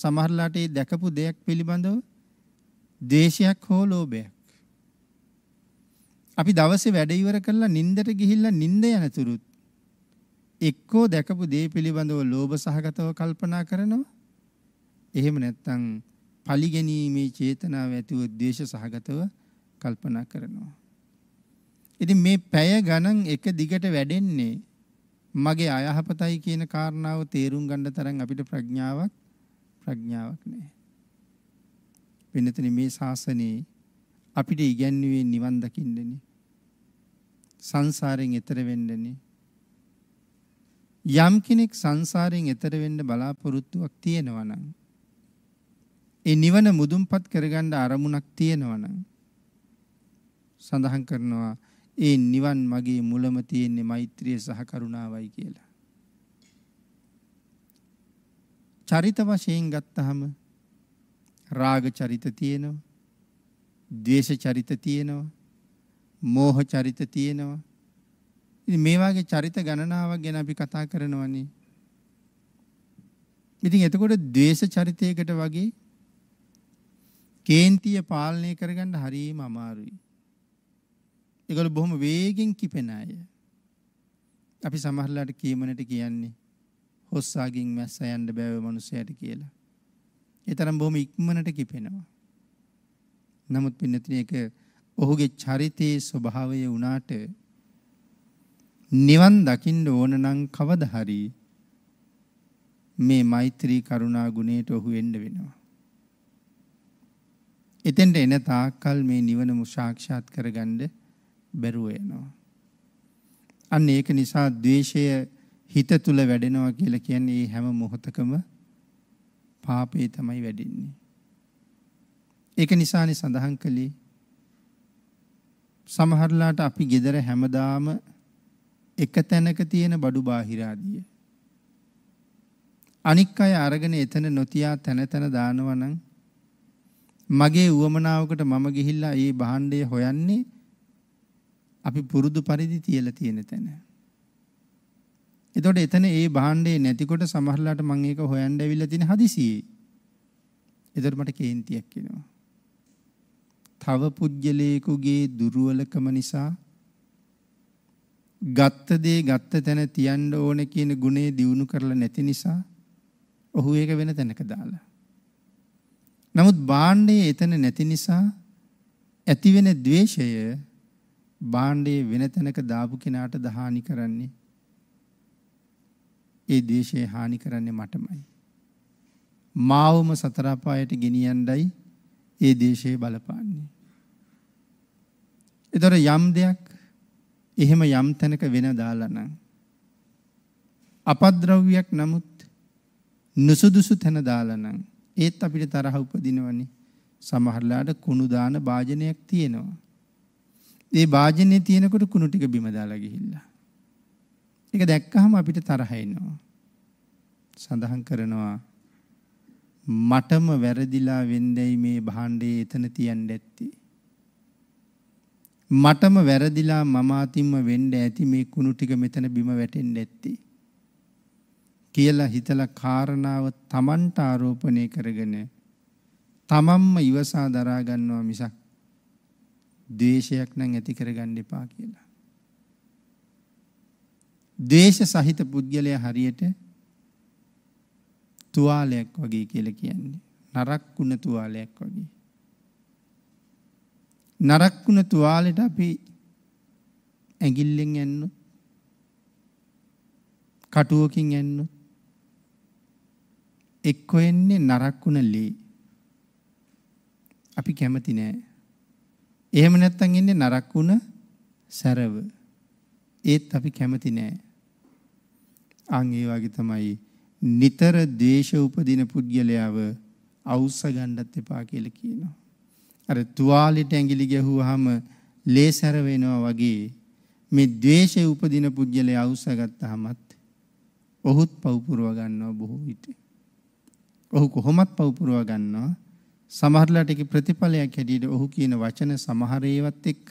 සමහරලාට ඒ දැකපු දෙයක් පිළිබඳව දේශයක් හෝ ලෝභයක්. අපි දවසේ වැඩ ඉවර කරලා නිින්දට ගිහිල්ලා නිින්ද යනතුරුත් එක්කෝ දැකපු දේ පිළිබඳව ලෝභ සහගතව කල්පනා කරනවා. එහෙම නැත්නම් පලිගැනීමේ චේතනාව ඇතිව ද්වේෂ සහගතව කල්පනා කරනවා. ඉතින් මේ පැය ගණන් එක දිගට වැඩෙන්නේ මගේ අයහපතයි කියන කාරණාව තේරුම් ගන්න තරම් අපිට ප්‍රඥාවක් ප්‍රඥාවක් නැහැ. වෙනතන මේ ශාසනයේ අපිට ඉගැන්වුවේ නිවන් දකින්නනේ. සංසාරයෙන් එතර වෙන්නනේ. යම් කෙනෙක් සංසාරයෙන් එතර වෙන්න බලාපොරොත්තුවක් තියෙනවා නම් ඒ නිවන මුදුන්පත් කරගන්න අරමුණක් තියෙනවා නම් සඳහන් කරනවා ඒ නිවන් මගේ මුලම තියෙන්නේ මෛත්‍රිය සහ කරුණාවයි කියලා. චරිත වශයෙන් ගත්තහම රාග චරිත තියෙනවා. ද්වේෂ චරිත තියෙනවා. මෝහ චරිත තියෙනවා. ඉතින් මේ වගේ චරිත ගණනාවක් ගැන අපි කතා කරනවනේ. ඉතින් එතකොට ද්වේෂ චරිතයකට වගේ කේන්තිය පාලනය කරගන්න හරීම අමාරුයි. ඒගොල්ලෝ බොහොම වේගෙන් කිපෙන අය. අපි සමහරලාට කීමනට කියන්නේ හොස්සාගෙන් මැස්ස යන්න බැව මනුස්සයට කියලා. ඒ තරම් බොහොම ඉක්මනට කිපෙනවා. නමුත් පින්නතින එක ඔහුගේ චරිතයේ ස්වභාවය වුණාට නිවන් දකින්න ඕන නම් කවදා හරි මේ මෛත්‍රී කරුණා ගුණයට ඔහු එන්න වෙනවා. එතෙන්ට එන තාක්කල් මේ නිවන මුසාක්ෂාත් කරගන්න බැරුව යනවා. අන්න ඒක නිසා ද්වේෂය හිත තුල වැඩෙනවා කියලා කියන්නේ මේ හැම මොහොතකම පාපේ තමයි වැඩෙන්නේ. ඒක නිසානේ සඳහන් කළේ සමහරලාට අපි gedara හැමදාම එක තැනක තියෙන බඩු බාහිරාදිය. අනික් අය අරගෙන එතන නොතියා තැන තැන දානවා නම් මගේ උවමනාවකට මම ගිහිල්ලා ඒ භාණ්ඩය හොයන්නේ අපි පුරුදු පරිදි තියලා තියෙන තැන. එතකොට එතන ඒ භාණ්ඩේ නැතිකොට සමහරලාට මම ඒක හොයන්න ඇවිල්ලා තියෙන හදිසියේ. එතකොට මට කේන්තියක් එනවා. තව පුජ්‍යලේකුගේ දුර්වලකම නිසා ගත්ත දේ ගත්ත තැන තියන්න ඕනේ කියන ගුණේ දියුණු කරලා නැති නිසා ඔහු ඒක වෙන තැනක දාලා. නමුත් භාණ්ඩයේ එතන නැති නිසා ඇතිවෙන ද්වේෂය භාණ්ඩයේ වෙන තැනක දාපු කෙනාට දහානි කරන්නේ ඒ දේශය හානි කරන්නේ මටමයි. මාවම සතරාපායට ගෙනියන්ඩයි ඒ දේශයේ බලපාන්නේ. එතොර යම් දෙයක් එහෙම යම් තැනක වෙන දාලනං. අපද්‍රව්‍යයක් නමුත් නුසුදුසු තැන දාලනං ඒත් අපිට තරහ උපදිනවනේ සමහරලාට කුණු දාන භාජනයක් තියෙනවා. ඒ භාජනයේ තියෙනකොට කුණු ටික බිම දාලා ගිහිල්ලා. ඒක දැක්කහම අපිට තරහ එනවා. සඳහන් කරනවා මටම වැරදිලා වෙන්දැයි මේ භාණ්ඩේ එතන තියන්න ඇත්ති. මටම වැරදිලා මම අතින්ම වෙන්න ඇති මේ කුණු ටික මෙතන බිම වැටෙන්න ඇත්ති. කියලා හිතලා කාරණාව Tamanට ආරෝපණය කරගෙන තමන්ම ඉවසා දරා ගන්නවා මිසක් ද්වේෂයක් නම් ඇති කරගන්න එපා කියලා. ද්වේෂ සහිත පුද්ගලයා හරියට තුවාලයක් වගේ කියලා කියන්නේ. නරක් ගුණ තුවාලයක් වගේ. නරක් ගුණ තුවාලෙට අපි ඇඟිල්ලෙන් යන්නොත් කටුවකින් යන්නොත් එක්ක එන්නේ නරක් ගුණ ලේ. අපි කැමති නෑ. එහෙම නැත්තම් එන්නේ නරක් ගුණ සැරව. ඒත් අපි කැමති නෑ. අන් ඒ වගේ තමයි නිතර ද්වේෂ උපදින පුද්ගලයාව අවුස්ස ගන්නත් එපා කියලා කියනවා. අර තුවාලෙට ඇඟිලි ගැහුවාම ලේ සැර වෙනවා වගේ මේ ද්වේෂය උපදින පුද්ගලයා අවුස්ස ගත්තාමත් ඔහුත් පවුපුරව ගන්නවා බොහෝ විට. ඔහු කොහොමත් පවුපුරව ගන්නවා. සමහරලාට ඒකේ ප්‍රතිඵලයක් හැටියට ඔහු කියන වචන සමහර ඒවත් එක්ක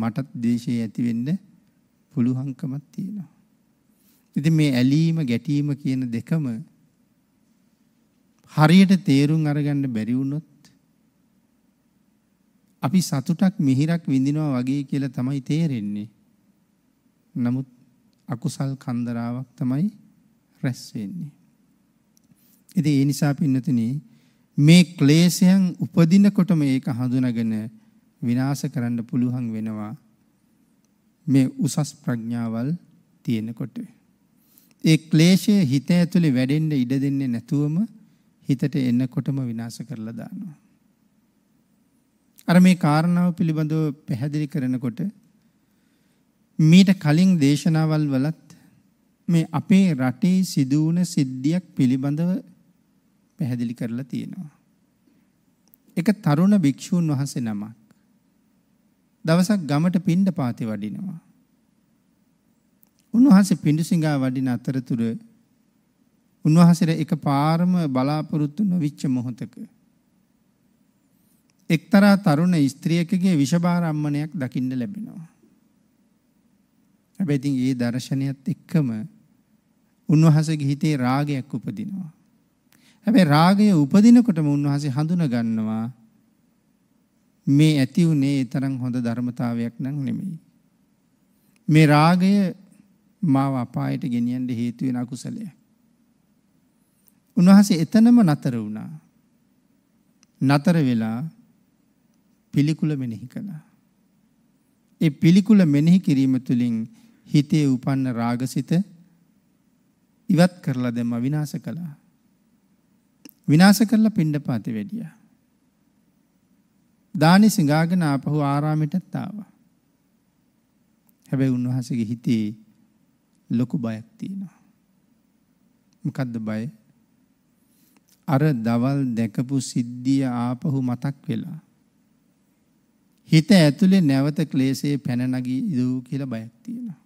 මටත් ද්වේෂය ඇති වෙන්න පුළුවන්කමක් තියෙනවා. ඉතින් මේ ඇලීම ගැටීම කියන දෙකම හරියට තේරුම් අරගන්න බැරි වුණොත් අපි සතුටක් මිහිරක් විඳිනවා වගේ කියලා තමයි තේරෙන්නේ. නමුත් අකුසල් කන්දරාවක් තමයි රැස් වෙන්නේ. ඉතින් ඒ නිසා පින්නතුනි මේ ක්ලේශයන් උපදිනකොටම ඒක හඳුනාගෙන විනාශ කරන්න පුළුවන් වෙනවා මේ උසස් ප්‍රඥාවල් තියෙනකොට. ඒ ක්ලේශය හිත ඇතුලේ වැඩෙන්න ඉඩ දෙන්නේ නැතුවම හිතට එනකොටම විනාශ කරලා දානවා. අර මේ කාරණාව පිළිබඳව පැහැදිලි කරනකොට මීට කලින් දේශනාවල් වලත් මේ අපේ රටේ සිදු වුණ සිද්ධියක් පිළිබඳව පැහැදිලි කරලා තියෙනවා. එක තරුණ භික්ෂූන් වහන්සේ නමක් දවසක් ගමට පින්ඩ පාති වඩිනවා. උන්වහන්සේ පිඬුසිඟා වඩින අතරතුර උන්වහන්සේට එකපාරම බලාපොරොත්තු නොවිච්ච මොහොතක එක්තරා තරුණ ස්ත්‍රියකගේ විෂභාරම්මණයක් දකින්න ලැබෙනවා. හැබැයි ඉතින් ඒ දර්ශනයත් එක්කම උන්වහන්සේගේ හිතේ රාගයක් උපදිනවා. හැබැයි රාගය උපදිනකොටම උන්වහන්සේ හඳුන ගන්නවා මේ ඇති උනේ තරම් හොඳ ධර්මතාවයක් නම් නෙමෙයි. මේ රාගය මාව අපායට ගෙනියන්න හේතු වෙන අකුසලයක්. උන්වහන්සේ එතනම නතර වුණා. නතර වෙලා පිළිකුල මෙනෙහි කළා. ඒ පිළිකුල මෙනෙහි කිරීම තුළින් හිතේ උපන්න රාගසිත ඉවත් කරලා දැම්ම විනාශ කළා. විනාශ කරලා පිණ්ඩපාතේ වැඩියා. දානි සිඟාගෙන ආපහු ආරාමයටත් ආවා. හැබැයි උන්වහන්සේගේ හිතේ ලොකු බයක් තියෙනවා. මොකද්ද බය? අර දවල් දැකපු සිද්ධිය ආපහු මතක් වෙලා හිත ඇතුලේ නැවත ක්ලේශේ පැන නගී ඉදූ කියලා බයක් තියෙනවා.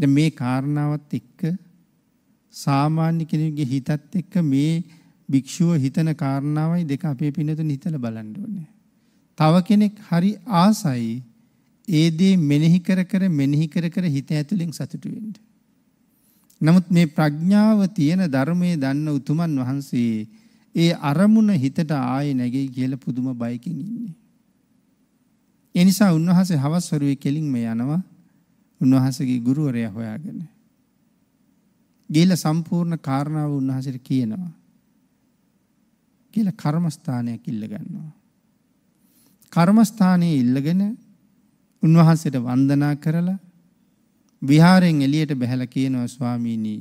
දැන් මේ කාරණාවත් එක්ක සාමාන්‍ය කෙනෙකුගේ හිතත් එක්ක මේ භික්ෂුව හිතන කාරණාවයි දෙක අපේ පින්නතුන් හිතලා බලන්න ඕනේ. තව කෙනෙක් හරි ආසයි ඒ දේ මෙනෙහි කර කර මෙනෙහි කර කර හිත ඇතුලෙන් සතුටු වෙන්න. නමුත් මේ ප්‍රඥාව තියෙන ධර්මයේ දන්න උතුමන් වහන්සේ ඒ අරමුණ හිතට ආයේ නැගෙයි කියලා පුදුම බයකින් ඉන්නේ. ඒ නිසා උන්වහන්සේ හවස් වරුවේ කෙලින්ම යනවා උන්වහන්සේගේ ගුරුවරයා හොයාගෙන. ගිහිල්ලා සම්පූර්ණ කාරණාව උන්වහන්සේට කියනවා. කියලා කර්මස්ථානයක් ඉල්ල ගන්නවා. කර්මස්ථානයේ ඉල්ලගෙන උන්වහන්සේට වන්දනා කරලා විහාරයෙන් එළියට බැහැලා කියනවා ස්වාමීනි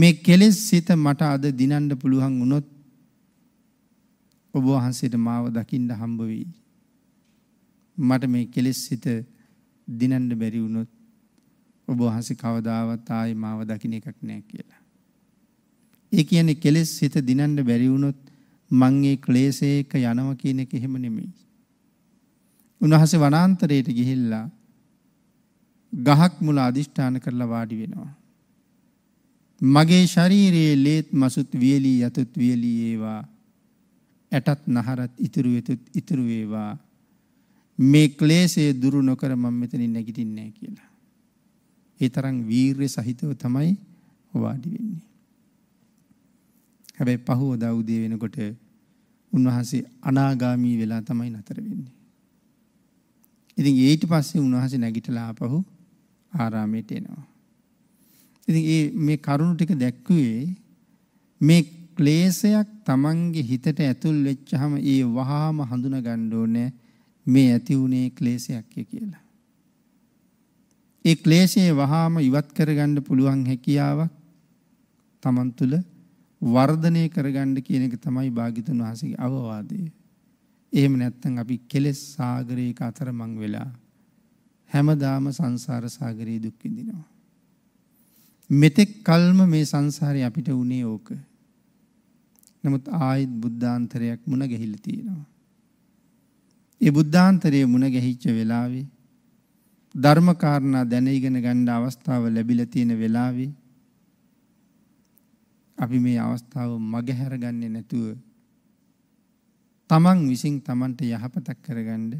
මේ කෙලෙස් සිත මට අද දිනන්න පුළුවන් වුණොත් ඔබ වහන්සේට මාව දකින්න හම්බ වෙයි. මට මේ කෙලෙස් සිත දිනන්න බැරි වුණොත් ඔබ වහන්සේ කවදාවත් ආයේ මාව දකින්න එකක් නෑ කියලා. ඒ කියන්නේ කෙලෙස් සිත දිනන්න බැරි වුණොත් මං ඒ ක්ලේශයක යනවා කියන එක එහෙම නෙමෙයි. උන්වහන්සේ වනාන්තරයට ගිහිල්ලා ගහක් මුල අදිෂ්ඨාන කරලා වාඩි වෙනවා. මගේ ශරීරයේ ලේත් මසුත් වියලී යතුත් වියලී ඒවා ඇටත් නහරත් ඉතුරු වෙතුත් ඉතුරු වේවා මේ ක්ලේශය දුරු නොකර මම මෙතනින් නැගිටින්නේ කියලා. ඒ තරම් වීරය සහිතව තමයි වාඩි වෙන්නේ. හැබැයි පහුවදා උදේ වෙනකොට උන්වහන්සේ අනාගාමී වෙලා තමයි නතර වෙන්නේ. ඉතින් ඊට පස්සේ උන්වහන්සේ නැගිටලා ආපහු ආරාමයට එනවා. ඉතින් ඒ මේ කරුණු ටික දැක්කුවේ මේ ක්ලේශයක් Tamange හිතට ඇතුල් වෙච්චාම ඒ වහාම හඳුනා ගන්න ඕනේ මේ ඇති උනේ ක්ලේශයක් කියලා. ඒ ක්ලේශේ වහාම ඉවත් කරගන්න පුළුවන් හැකියාවක් Taman තුල වර්ධනය කරගන්න කියන එක තමයි භාග්‍යතුන් වහන්සේගේ අවවාදය. එහෙම නැත්නම් අපි කෙලෙස් සාගරයක අතරමං වෙලා හැමදාම සංසාර සාගරයේ දුක් විඳිනවා. මෙතෙක් කල්ම මේ සංසාරේ අපිට උනේ ඕක. නමුත් ආයෙත් බුද්ධාන්තරයක් මුණ ගැහිලා තියෙනවා. ඒ බුද්ධාන්තරයේ මුණ ගැහිච්ච වෙලාවේ ධර්ම කාරණා දැන ඉගෙන ගන්න අවස්ථාව ලැබිලා තියෙන වෙලාවේ අපි මේ අවස්ථාව මගහැරගන්නේ නැතුව තමන් විසින් තමන්ට යහපතක් කරගණ්ඩ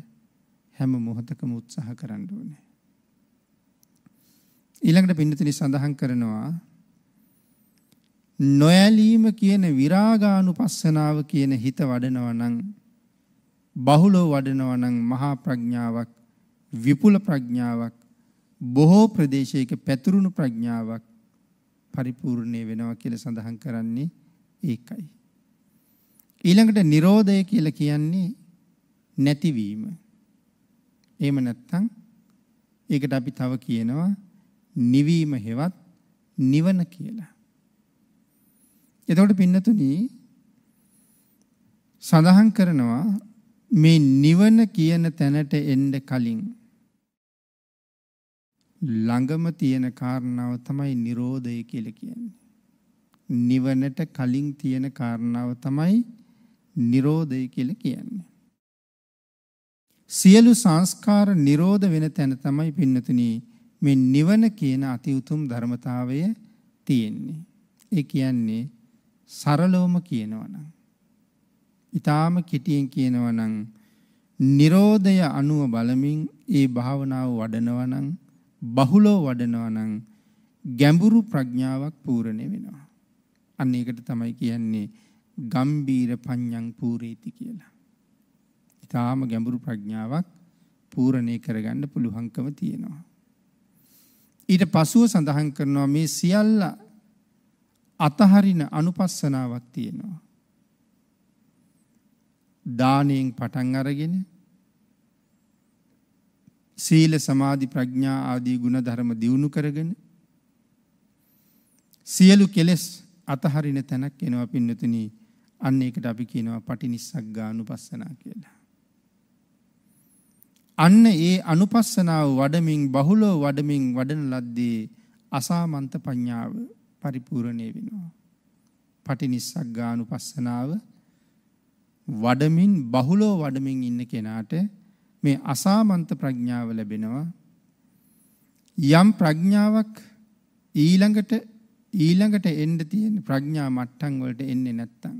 හැම මොහොතකම උත්සාහ කරන්න ඕනේ. ඊළඟට පින්නතිනි සඳහන් කරනවා නොයලීම කියන විරාගානුපස්සනාව කියන හිත වඩනවා නම් බහුලව වඩනවා නම් මහා ප්‍රඥාවක් විපුල ප්‍රඥාවක් බොහෝ ප්‍රදේශයක පැතුරුණු ප්‍රඥාවක් පරිපූර්ණේ වෙනවා කියලා සඳහන් කරන්නේ ඒකයි. ඊළඟට Nirodha කියලා කියන්නේ නැතිවීම. එහෙම නැත්නම් ඒකට අපි තව කියනවා නිවීම හෙවත් නිවන කියලා. එතකොට පින්නතුනි සඳහන් කරනවා මේ නිවන කියන තැනට එන්න කලින් ළඟම තියෙන කාරණාව තමයි Nirodhaය කියලා කියන්නේ. නිවනට කලින් තියෙන කාරණාව තමයි නිරෝධය කියලා කියන්නේ. සියලු සංස්කාර නිරෝධ වෙන තැන තමයි පින්නතුනි මේ නිවන කියන අති උතුම් ධර්මතාවය තියෙන්නේ. ඒ කියන්නේ සරලවම කියනවනම් ඊටාම කෙටියෙන් කියනවනම් නිරෝධය අනුව බලමින් ඒ භාවනාව වඩනවනම් බහුලව වඩනවනම් ගැඹුරු ප්‍රඥාවක් පූර්ණ වෙනවා. අන්න ඒකට තමයි කියන්නේ ගම්බීර පඤ්ඤං පූරේති කියලා. ඊටාම ගැඹුරු ප්‍රඥාවක් පූර්ණේ කරගන්න පුළුවන්කම තියෙනවා. ඊට පසුව සඳහන් කරනවා මේ සියල්ල අතහරින අනුපස්සනාවක් තියෙනවා. දානෙන් පටන් අරගෙන සීල සමාධි ප්‍රඥා ආදී ගුණ ධර්ම දියුණු කරගෙන සියලු කෙලෙස් අතහරින තැනක් එනවා පින්නතුණී අන්න ඒකට අපි කියනවා පටිනිස්සග්ගා අනුපස්සනා කියලා. අන්න ඒ අනුපස්සනාව වඩමින් බහුලව වඩමින් වඩන ලද්දේ අසාමන්ත ප්‍රඥාව පරිපූර්ණේ වෙනවා. පටිනිස්සග්ගා අනුපස්සනාව වඩමින් බහුලව වඩමින් ඉන්න කෙනාට මේ අසාමන්ත ප්‍රඥාව ලැබෙනවා යම් ප්‍රඥාවක් ඊළඟට ඊළඟට එන්න තියෙන ප්‍රඥා මට්ටම් වලට එන්නේ නැත්තම්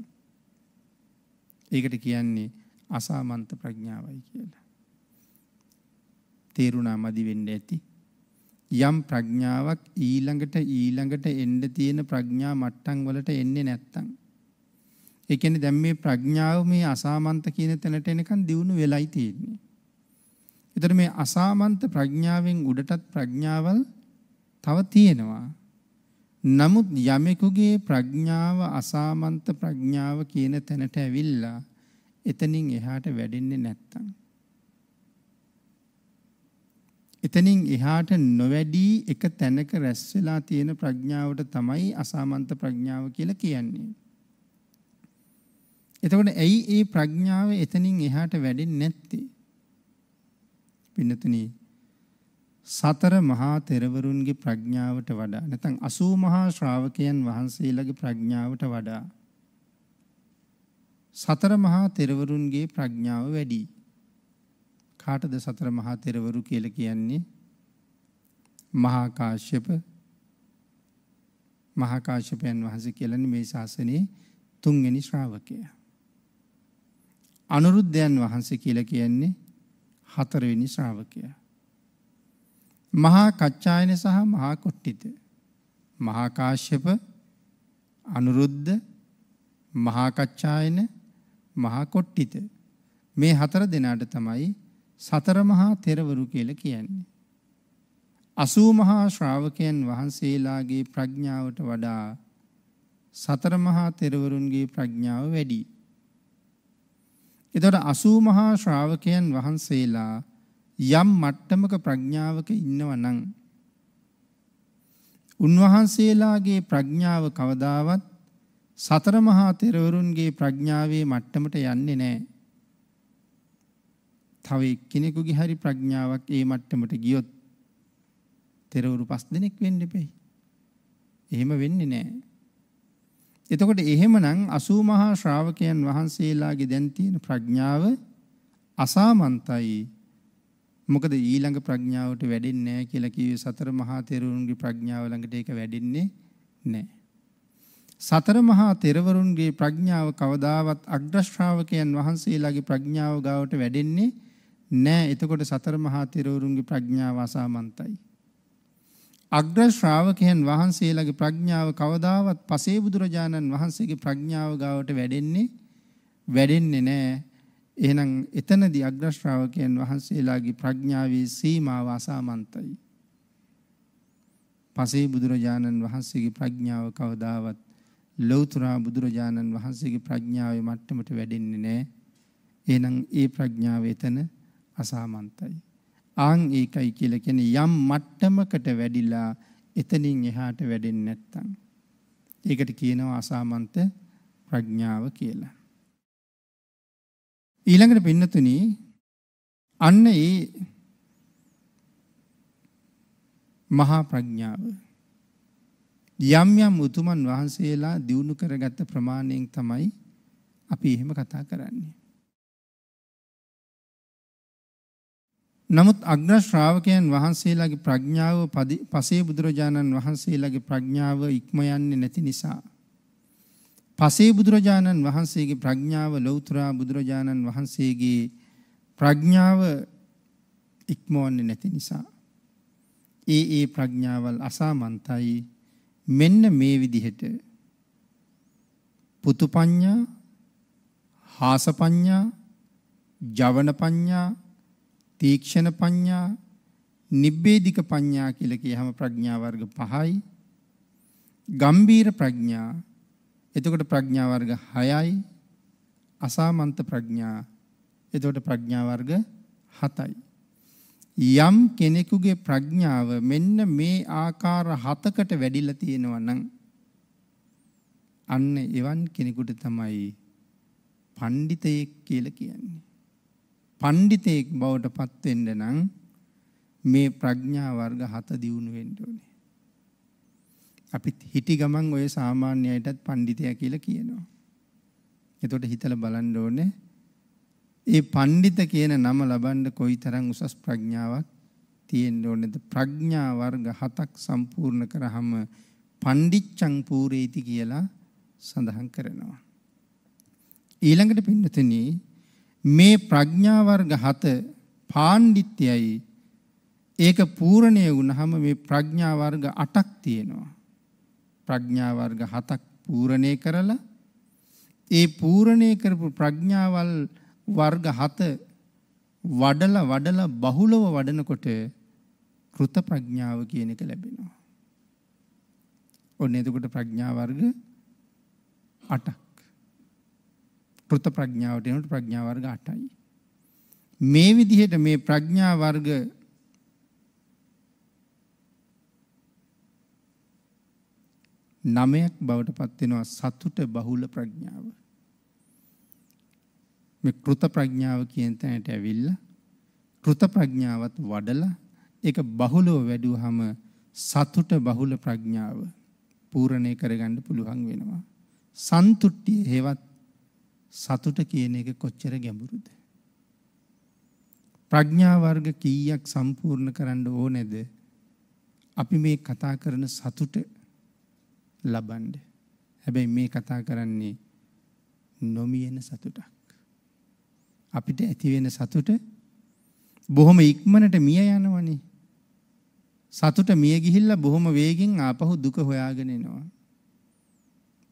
ඒකට කියන්නේ අසාමන්ත ප්‍රඥාවයි කියලා. තේරුණා මදි වෙන්න ඇති. යම් ප්‍රඥාවක් ඊළඟට ඊළඟට එන්න තියෙන ප්‍රඥා මට්ටම් වලට එන්නේ නැත්තම්. ඒ කියන්නේ දැන් මේ ප්‍රඥාව මේ අසාමන්ත කියන තැනට එනකන් දියුණු වෙලයි තියෙන්නේ. ඒතර මේ අසාමන්ත ප්‍රඥාවෙන් උඩටත් ප්‍රඥාවල් තව තියෙනවා. නමුත් යමෙකුගේ ප්‍රඥාව අසාමන්ත ප්‍රඥාව කියන තැනට ඇවිල්ලා එතනින් එහාට වැඩෙන්නේ නැත්තම්. එතනින් එහාට නොවැඩී එක තැනක රැස් වෙලා තියෙන ප්‍රඥාවට තමයි අසාමන්ත ප්‍රඥාව කියලා කියන්නේ. එතකොට ඇයි ඒ ප්‍රඥාව එතනින් එහාට වැඩෙන්නේ නැත්තේ? පින්නතුණී සතර මහා තෙරවරුන්ගේ ප්‍රඥාවට වඩා නැත්නම් 80 මහා ශ්‍රාවකයන් වහන්සේලාගේ ප්‍රඥාවට වඩා සතර මහා තෙරවරුන්ගේ ප්‍රඥාව වැඩි. කාටද සතර මහා තෙරවරු කියලා කියන්නේ? මහා කාශ්‍යප මහා කාශ්‍යපයන් වහන්සේ කියලානේ මේ ශාසනයේ තුන්වෙනි ශ්‍රාවකයා. අනුරුද්ධයන් වහන්සේ කියලා කියන්නේ හතරවෙනි ශ්‍රාවකයා. මහා කච්චායන සහ මහා කොට්ටිත මහා කාශ්‍යප අනුරුද්ධ මහා කච්චායන මහා කොට්ටිත මේ හතර දෙනාට තමයි සතර මහා තෙරවරු කියලා කියන්නේ 80 මහා ශ්‍රාවකයන් වහන්සේලාගේ ප්‍රඥාවට වඩා සතර මහා තෙරවරුන්ගේ ප්‍රඥාව වැඩි. ඒතකොට 80 මහා ශ්‍රාවකයන් වහන්සේලා යම් මට්ටමක ප්‍රඥාවක ඉන්නවා නම් උන්වහන්සේලාගේ ප්‍රඥාව කවදාවත් සතර මහා තෙරවරුන්ගේ ප්‍රඥාවේ මට්ටමට යන්නේ නැහැ. තව එක්කෙනෙකුගේ හරි ප්‍රඥාවක් ඒ මට්ටමට ගියොත් තෙරවරු පස් දෙනෙක් වෙන්න එපයි. එහෙම වෙන්නේ නැහැ. එතකොට එහෙමනම් 80 මහා ශ්‍රාවකයන් වහන්සේලාගේ දැන් තියෙන ප්‍රඥාව අසාමන්තයි මොකද ඊළඟ ප්‍රඥාවට වැඩෙන්නේ නැහැ කියලා කිව්වේ සතර මහා තෙරවරුන්ගේ ප්‍රඥාව ළඟට ඒක වැඩෙන්නේ නැහැ. සතර මහා තෙරවරුන්ගේ ප්‍රඥාව කවදාවත් අග්‍ර ශ්‍රාවකයන් වහන්සේලාගේ ප්‍රඥාව ගාවට වැඩෙන්නේ නැහැ. එතකොට සතර මහා තෙරවරුන්ගේ ප්‍රඥාව අසාමන්තයි. අග්‍ර ශ්‍රාවකයන් වහන්සේලාගේ ප්‍රඥාව කවදාවත් පසේ බුදුරජාණන් වහන්සේගේ ප්‍රඥාව ගාවට වැඩෙන්නේ වැඩෙන්නේ නැහැ. එහෙනම් එතනදී අග්‍ර ශ්‍රාවකයන් වහන්සේලාගේ ප්‍රඥාවේ සීමාව අසමන්තයි. පසේ බුදුරජාණන් වහන්සේගේ ප්‍රඥාව කවදාවත් ලෞතර බුදුරජාණන් වහන්සේගේ ප්‍රඥාවේ මට්ටමට වැඩෙන්නේ නැහැ. එහෙනම් ඒ ප්‍රඥාව එතන අසමන්තයි. ආන් ඒකයි කියලා කියන්නේ යම් මට්ටමකට වැඩිලා එතනින් එහාට වැඩෙන්නේ නැත්තම්. ඒකට කියනවා අසමන්ත ප්‍රඥාව කියලා. ඊළඟට පින්නතුනි අන්න ඒ මහා ප්‍රඥාව යම් යම් උතුමන් වහන්සේලා දියුණු කරගත්ත ප්‍රමාණයෙන් තමයි අපි එහෙම කතා කරන්නේ. නමුත් අග්‍ර ශ්‍රාවකයන් වහන්සේලාගේ ප්‍රඥාව පසේ බුදුරජාණන් වහන්සේලාගේ ප්‍රඥාව ඉක්ම යන්නේ නැති නිසා පසේ බුදුරජාණන් වහන්සේගේ ප්‍රඥාව ලෞතර බුදුරජාණන් වහන්සේගේ ප්‍රඥාව ඉක්මවන්නේ නැති නිසා ඒ ඒ ප්‍රඥාවල් අසාමන්තයි මෙන්න මේ විදිහට පුතු පඤ්ඤා හාස පඤ්ඤා ජවන පඤ්ඤා තීක්ෂණ පඤ්ඤා නිබ්බේධික පඤ්ඤා කියලා කියහම ප්‍රඥා වර්ග පහයි ගම්බීර ප්‍රඥා එතකොට ප්‍රඥා වර්ග 6යි අසාමන්ත ප්‍රඥා. එතකොට ප්‍රඥා වර්ග 7යි. යම් කෙනෙකුගේ ප්‍රඥාව මෙන්න මේ ආකාර හතකට වැඩිලා තියෙනවා නම් අන්න එවන් කෙනෙකුට තමයි පණ්ඩිතයෙක් කියලා කියන්නේ. පණ්ඩිතයෙක් බවට පත් වෙන්න නම් මේ ප්‍රඥා වර්ග 7 දියුණු වෙන්න ඕනේ. අපි හිටි ගමන් ඔය සාමාන්‍ය අයටත් පඬිතයා කියලා කියනවා. එතකොට හිතලා බලන්න ඕනේ ඒ පඬිත කියන නම ලබන්න කොයිතරම් උසස් ප්‍රඥාවක් තියෙන්න ඕනේද? ප්‍රඥා වර්ග හතක් සම්පූර්ණ කරාම පණ්ඩිච්ඡං පූරේති කියලා සඳහන් කරනවා. ඊළඟට පින්නතනි මේ ප්‍රඥා වර්ග හත පාණ්ඩිත්‍යයි ඒක පූර්ණය වුණාම මේ ප්‍රඥා වර්ග 8ක් තියෙනවා. ප්‍රඥා වර්ග හතක් පූර්ණේ කරලා ඒ පූර්ණේ කරපු ප්‍රඥාවල් වර්ග හත වඩලා වඩලා බහුලව වඩනකොට කෘත ප්‍රඥාව කියන එක ලැබෙනවා. ඔන්න එතකොට ප්‍රඥා වර්ග 8ක්. කෘත ප්‍රඥාවට එනකොට ප්‍රඥා වර්ග 8යි. මේ විදිහට මේ ප්‍රඥා වර්ග නමයක් බවට පත්වෙනවා සතුට බහුල ප්‍රඥාව. මේ කෘත ප්‍රඥාව කියන තැනට ඇවිල්ලා කෘත ප්‍රඥාවත් වඩලා ඒක බහුලව වැඩුවහම සතුට බහුල ප්‍රඥාව පූර්ණේ කරගන්න පුළුවන් වෙනවා. සන්තුට්ටිය හේවත් සතුට කියන එක කොච්චර ගැඹුරුද? ප්‍රඥා වර්ග කීයක් සම්පූර්ණ කරන්න ඕනේද? අපි මේ කතා කරන සතුට ලබන්ඩ. හැබැයි මේ කතා කරන්නේ නොමියෙන සතුටක්. අපිට ඇතිවෙන සතුට බොහොම ඉක්මනට මිය යනවනේ. සතුට මිය ගිහිල්ලා බොහොම වේගෙන් ආපහු දුක හොයාගෙන එනවා.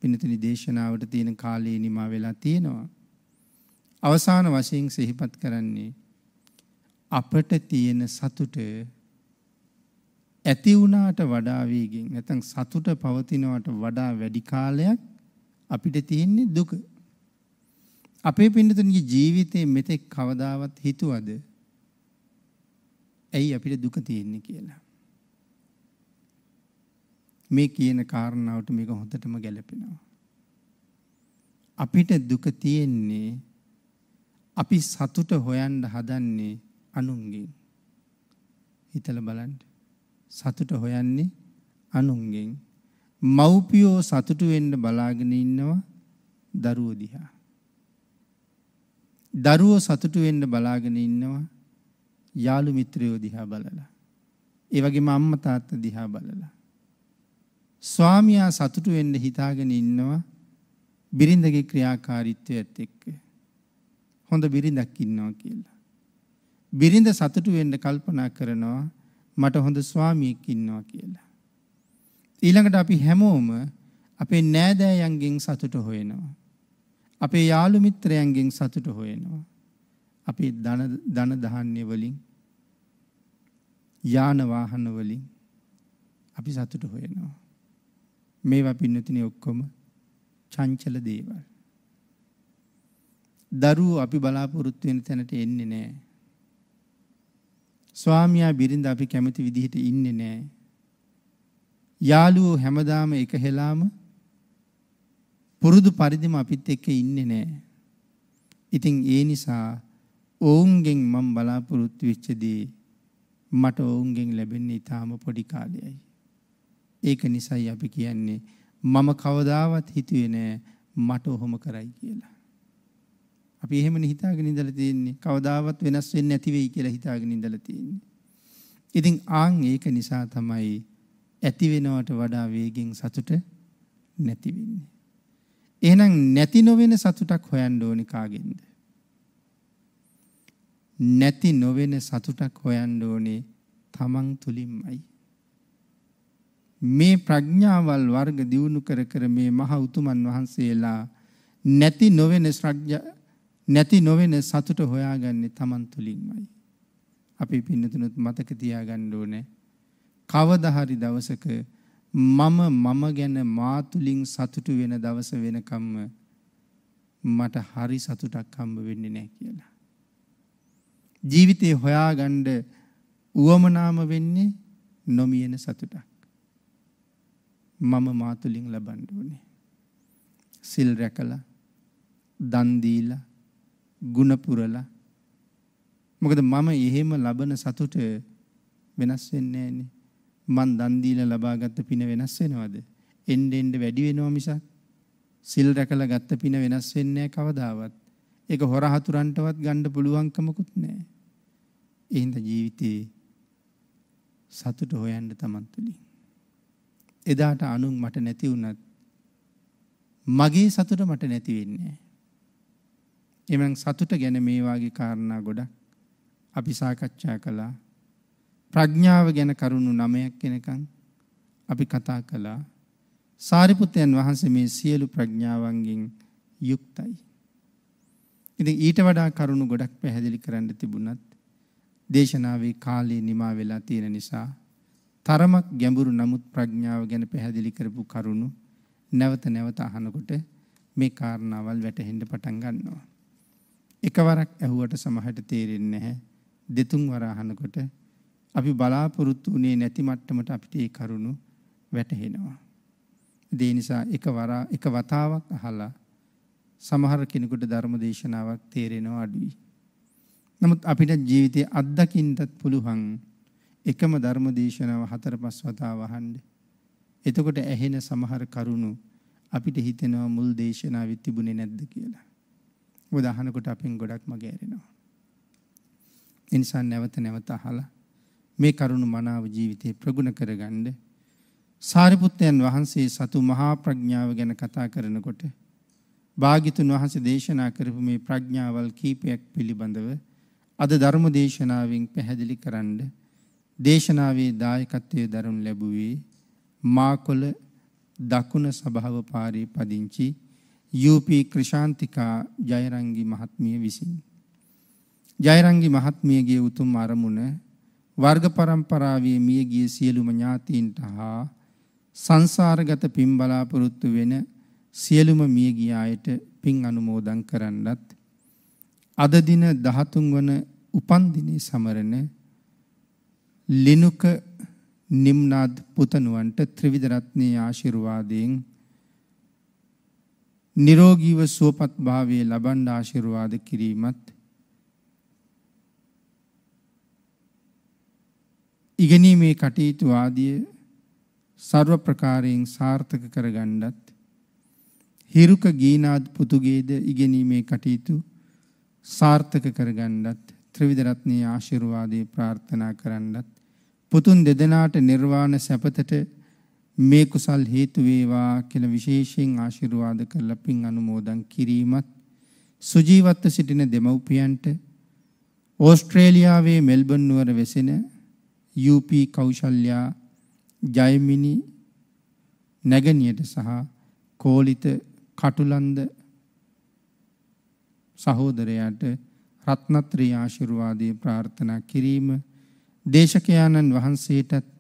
පින්නතනි දේශනාවට තියෙන කාලය නිමා වෙලා තියෙනවා. අවසාන වශයෙන් සිහිපත් කරන්නේ අපට තියෙන සතුට ඇති වුණාට වඩා වේගෙන් නැත්නම් සතුට පවතිනවට වඩා වැඩි කාලයක් අපිට තියෙන්නේ දුක. අපේ පින්නතුන්ගේ ජීවිතේ මෙතෙක් කවදාවත් හිතුවද? ඇයි අපිට දුක තියෙන්නේ කියලා. මේ කියන කාරණාවට මේක හොඳටම ගැලපෙනවා. අපිට දුක තියෙන්නේ අපි සතුට හොයන්න හදන්නේ අනුන්ගෙන්. හිතලා බලන්න. සතුට හොයන්නේ අනුන්ගෙන්. මව්පියෝ සතුටු වෙන්න බලාගෙන ඉන්නවා දරුවෝ දිහා. දරුවෝ සතුටු වෙන්න බලාගෙන ඉන්නවා යාළු මිත්‍රයෝ දිහා බලලා. ඒ වගේම අම්මා තාත්තා දිහා බලලා. ස්වාමියා සතුටු වෙන්න හිතාගෙන ඉන්නවා බිරිඳගේ ක්‍රියාකාරීත්වයත් එක්ක. හොඳ බිරිඳක් ඉන්නවා කියලා. බිරිඳ සතුටු වෙන්න කල්පනා කරනවා මට හොඳ ස්වාමියෙක් ඉන්නවා කියලා. ඊළඟට අපි හැමෝම අපේ නෑදෑයන්ගෙන් සතුට හොයනවා. අපේ යාළු මිත්‍රයන්ගෙන් සතුට හොයනවා. අපේ ධන ධන දහන්නේ වලින් යාන වාහන වලින් අපි සතුට හොයනවා. මේවා පින්නතිනේ ඔක්කොම චංචල දේවල්. දරුවෝ අපි බලාපොරොත්තු වෙන තැනට එන්නේ නැහැ. ස්වාමියා බිරිඳ අපි කැමති විදිහට ඉන්නේ නැහැ. යාළුවෝ හැමදාම එක හෙලාම පුරුදු පරිදිම අපිත් එක්ක ඉන්නේ නැහැ. ඉතින් ඒ නිසා ඔවුන්ගෙන් මම බලාපොරොත්තු වෙච්ච දේ මට ඔවුන්ගෙන් ලැබෙන්නේ ඊටාම පොඩි කාලයයි. ඒක නිසායි අපි කියන්නේ මම කවදාවත් හිතුවේ නෑ මට ඔහොම කරයි කියලා. අපි එහෙමනේ හිතාගෙන ඉඳලා තියෙන්නේ. කවදාවත් වෙනස් වෙන්නේ නැති වෙයි කියලා හිතාගෙන ඉඳලා තියෙන්නේ. ඉතින් ආන් ඒක නිසා තමයි ඇති වෙනවට වඩා වේගෙන් සතුට නැති වෙන්නේ. එහෙනම් නැති නොවන සතුටක් හොයන්න ඕනි කාගෙන්ද? නැති නොවන සතුටක් හොයන්න ඕනේ තමන් තුලින්මයි. මේ ප්‍රඥාවල් වර්ග දියුණු කර කර මේ මහ උතුමන් වහන්සේලා නැති නොවන ශ්‍රඥා නැති නොවෙන සතුට හොයාගන්නේ Taman තුලින්මයි. අපි පින්නතුනුත් මතක තියාගන්න ඕනේ. කවදා හරි දවසක මම මම ගැන මා තුලින් සතුටු වෙන දවස වෙනකම්ම මට හරි සතුටක් හම්බ වෙන්නේ නැහැ කියලා. ජීවිතේ හොයාගන්න උවමනාම වෙන්නේ නොමියෙන සතුටක්. මම මා තුලින් ලබන්න ඕනේ. සිල් රැකලා දන් දීලා ಗುಣ පුරලා මොකද මම එහෙම ලබන සතුට වෙනස් වෙන්නේ නැන්නේ මං දන් දීලා ලබාගත් පින වෙනස් වෙනවද එන්න එන්න වැඩි වෙනවා මිසක් සිල් රැකලා ගත්ත පින වෙනස් වෙන්නේ කවදාවත් ඒක හොර හතුරන්ටවත් ගන්න පුළුවන්කමකුත් නැහැ එහෙනම් ජීවිතේ සතුට හොයන්න Taman තුලින් එදාට අනුන් මට නැති වුණත් මගේ සතුට මට නැති වෙන්නේ එවන් සතුට ගැන මේ වාගේ කාරණා ගොඩක් අපි සාකච්ඡා කළා. ප්‍රඥාව ගැන කරුණු 9ක් වෙනකන් අපි කතා කළා. සාරිපුත්තයන් වහන්සේ මේ සියලු ප්‍රඥාවන්ගෙන් යුක්තයි. ඉතින් ඊට වඩා කරුණු ගොඩක් පැහැදිලි කරන්න තිබුණත් දේශනාවේ කාලය නිමා වෙලා තියෙන නිසා තරමක් ගැඹුරු නමුත් ප්‍රඥාව ගැන පැහැදිලි කරපු කරුණු නැවත නැවත අහනකොට මේ කාරණාවල් වැටහෙන්න පටන් ගන්නවා. එකවරක් ඇහුවට සමහරට තේරෙන්නේ නැහැ. දෙතුන් වර අහනකොට අපි බලාපොරොත්තු වෙන්නේ නැති මට්ටමට අපිට ඒ කරුණු වැටහෙනවා. ඒ නිසා එකවර එක වතාවක් අහලා සමහර කෙනෙකුට ධර්ම දේශනාවක් තේරෙනවා අඩුයි. නමුත් අපිට ජීවිතේ අත්දකින්නත් පුළුවන් එකම ධර්ම දේශනාව හතර පහ වතාව අහන්න. එතකොට ඇහෙන සමහර කරුණු අපිට හිතෙනවා මුල් දේශනාවෙත් තිබුණේ නැද්ද කියලා. මොකද අහනකොට අපෙන් ගොඩක් මගේ ඇරෙනවා. ඒ නිසා නැවත නැවත අහලා මේ කරුණ මනාව ජීවිතේ ප්‍රගුණ කරගන්න සාරිපුත්තයන් වහන්සේ සතු මහා ප්‍රඥාව ගැන කතා කරනකොට භාග්‍යතුන් වහන්සේ දේශනා කරපු මේ ප්‍රඥාවල් කීපයක් පිළිබඳව අද ධර්ම දේශනාවෙන් පැහැදිලි කරන්න දේශනාවේ දායකත්වයේ දරනු ලැබුවේ මාකොළ දකුණ සභාව පාරේ පදිංචි UP ක්‍රිෂාන්තිකා ජයරංගි මහත්මිය විසින් ජයරංගි මහත්මියගේ උතුම් අරමුණ වර්ග પરම්පරාවේ මියගිය සියලුම ඥාතීන්ට හා සංසාරගත පින් බලාපොරොත්තු වෙන සියලුම මියගිය අයට පින් අනුමෝදන් කරන්නත් අද දින 13 වන උපන් දිනේ සමරන ලිනුක නිම්නාත් පුතණුවන්ට ත්‍රිවිධ රත්නයේ ආශිර්වාදයෙන් නිරෝගීව සුවපත් භාවයේ ලබන්න ආශිර්වාද කිරීමත් ඉගෙනීමේ කටයුතු ආදිය ਸਰව ප්‍රකාරයෙන් සාර්ථක කරගන්නත් හිරුක ගීනාත් පුතුගේද ඉගෙනීමේ කටයුතු සාර්ථක කරගන්නත් ත්‍රිවිධ රත්නයේ ආශිර්වාදේ ප්‍රාර්ථනා කරන්නත් පුතුන් දෙදෙනාට නිර්වාණ සැපතට මේ කුසල් හේතු වේවා කියලා විශේෂයෙන් ආශිර්වාද කරලා පින් අනුමෝදන් කිරීමත් සුජීවත්ව සිටින දෙමව්පියන්ට ඕස්ට්‍රේලියාවේ මෙල්බන් නුවර වෙසෙන UP කෞශල්‍යා ජයමිනි නැගණියට සහ කෝලිත කටුලන්ද සහෝදරයාට රත්නත්‍රි ආශිර්වාදයේ ප්‍රාර්ථනා කිරීම දේශකයාණන් වහන්සේටත්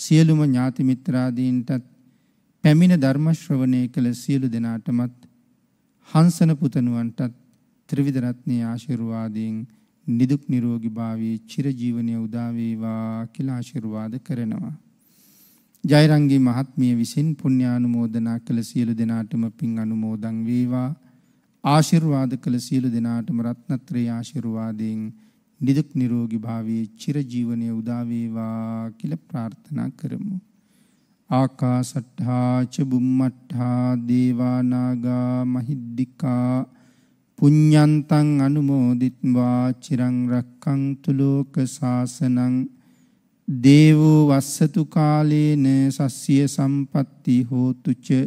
සියලුම ඥාති මිත්‍රාදීන්ටත් පැමිණ ධර්ම ශ්‍රවණය කළ සියලු දෙනාටමත් හංසන පුතණුවන්ටත් ත්‍රිවිධ රත්නයේ ආශිර්වාදයෙන් නිදුක් නිරෝගී භාවී චිරජීවනයේ උදා වේවා කියලා ආශිර්වාද කරනවා. ජයරංගී මහත්මිය විසින් පුණ්‍යානුමෝදනා කළ සියලු දෙනාටම පින් අනුමෝදන් වේවා. ආශිර්වාද කළ සියලු දෙනාටම රත්නත්‍රේ ආශිර්වාදයෙන් නිදුක් නිරෝගී භාවයේ චිරජීවනයේ උදා වේවා කියලා ප්‍රාර්ථනා කරමු. ආකාසට්ඨා ච බුම්මට්ඨා දේවා නාග මහිද්దికා පුඤ්ඤන්තං අනුමෝදිත්වා චිරං රක්ඛන්තු ලෝක සාසනං දේවෝ වස්සතු කාලේන සස්සිය සම්පatti හෝතු ච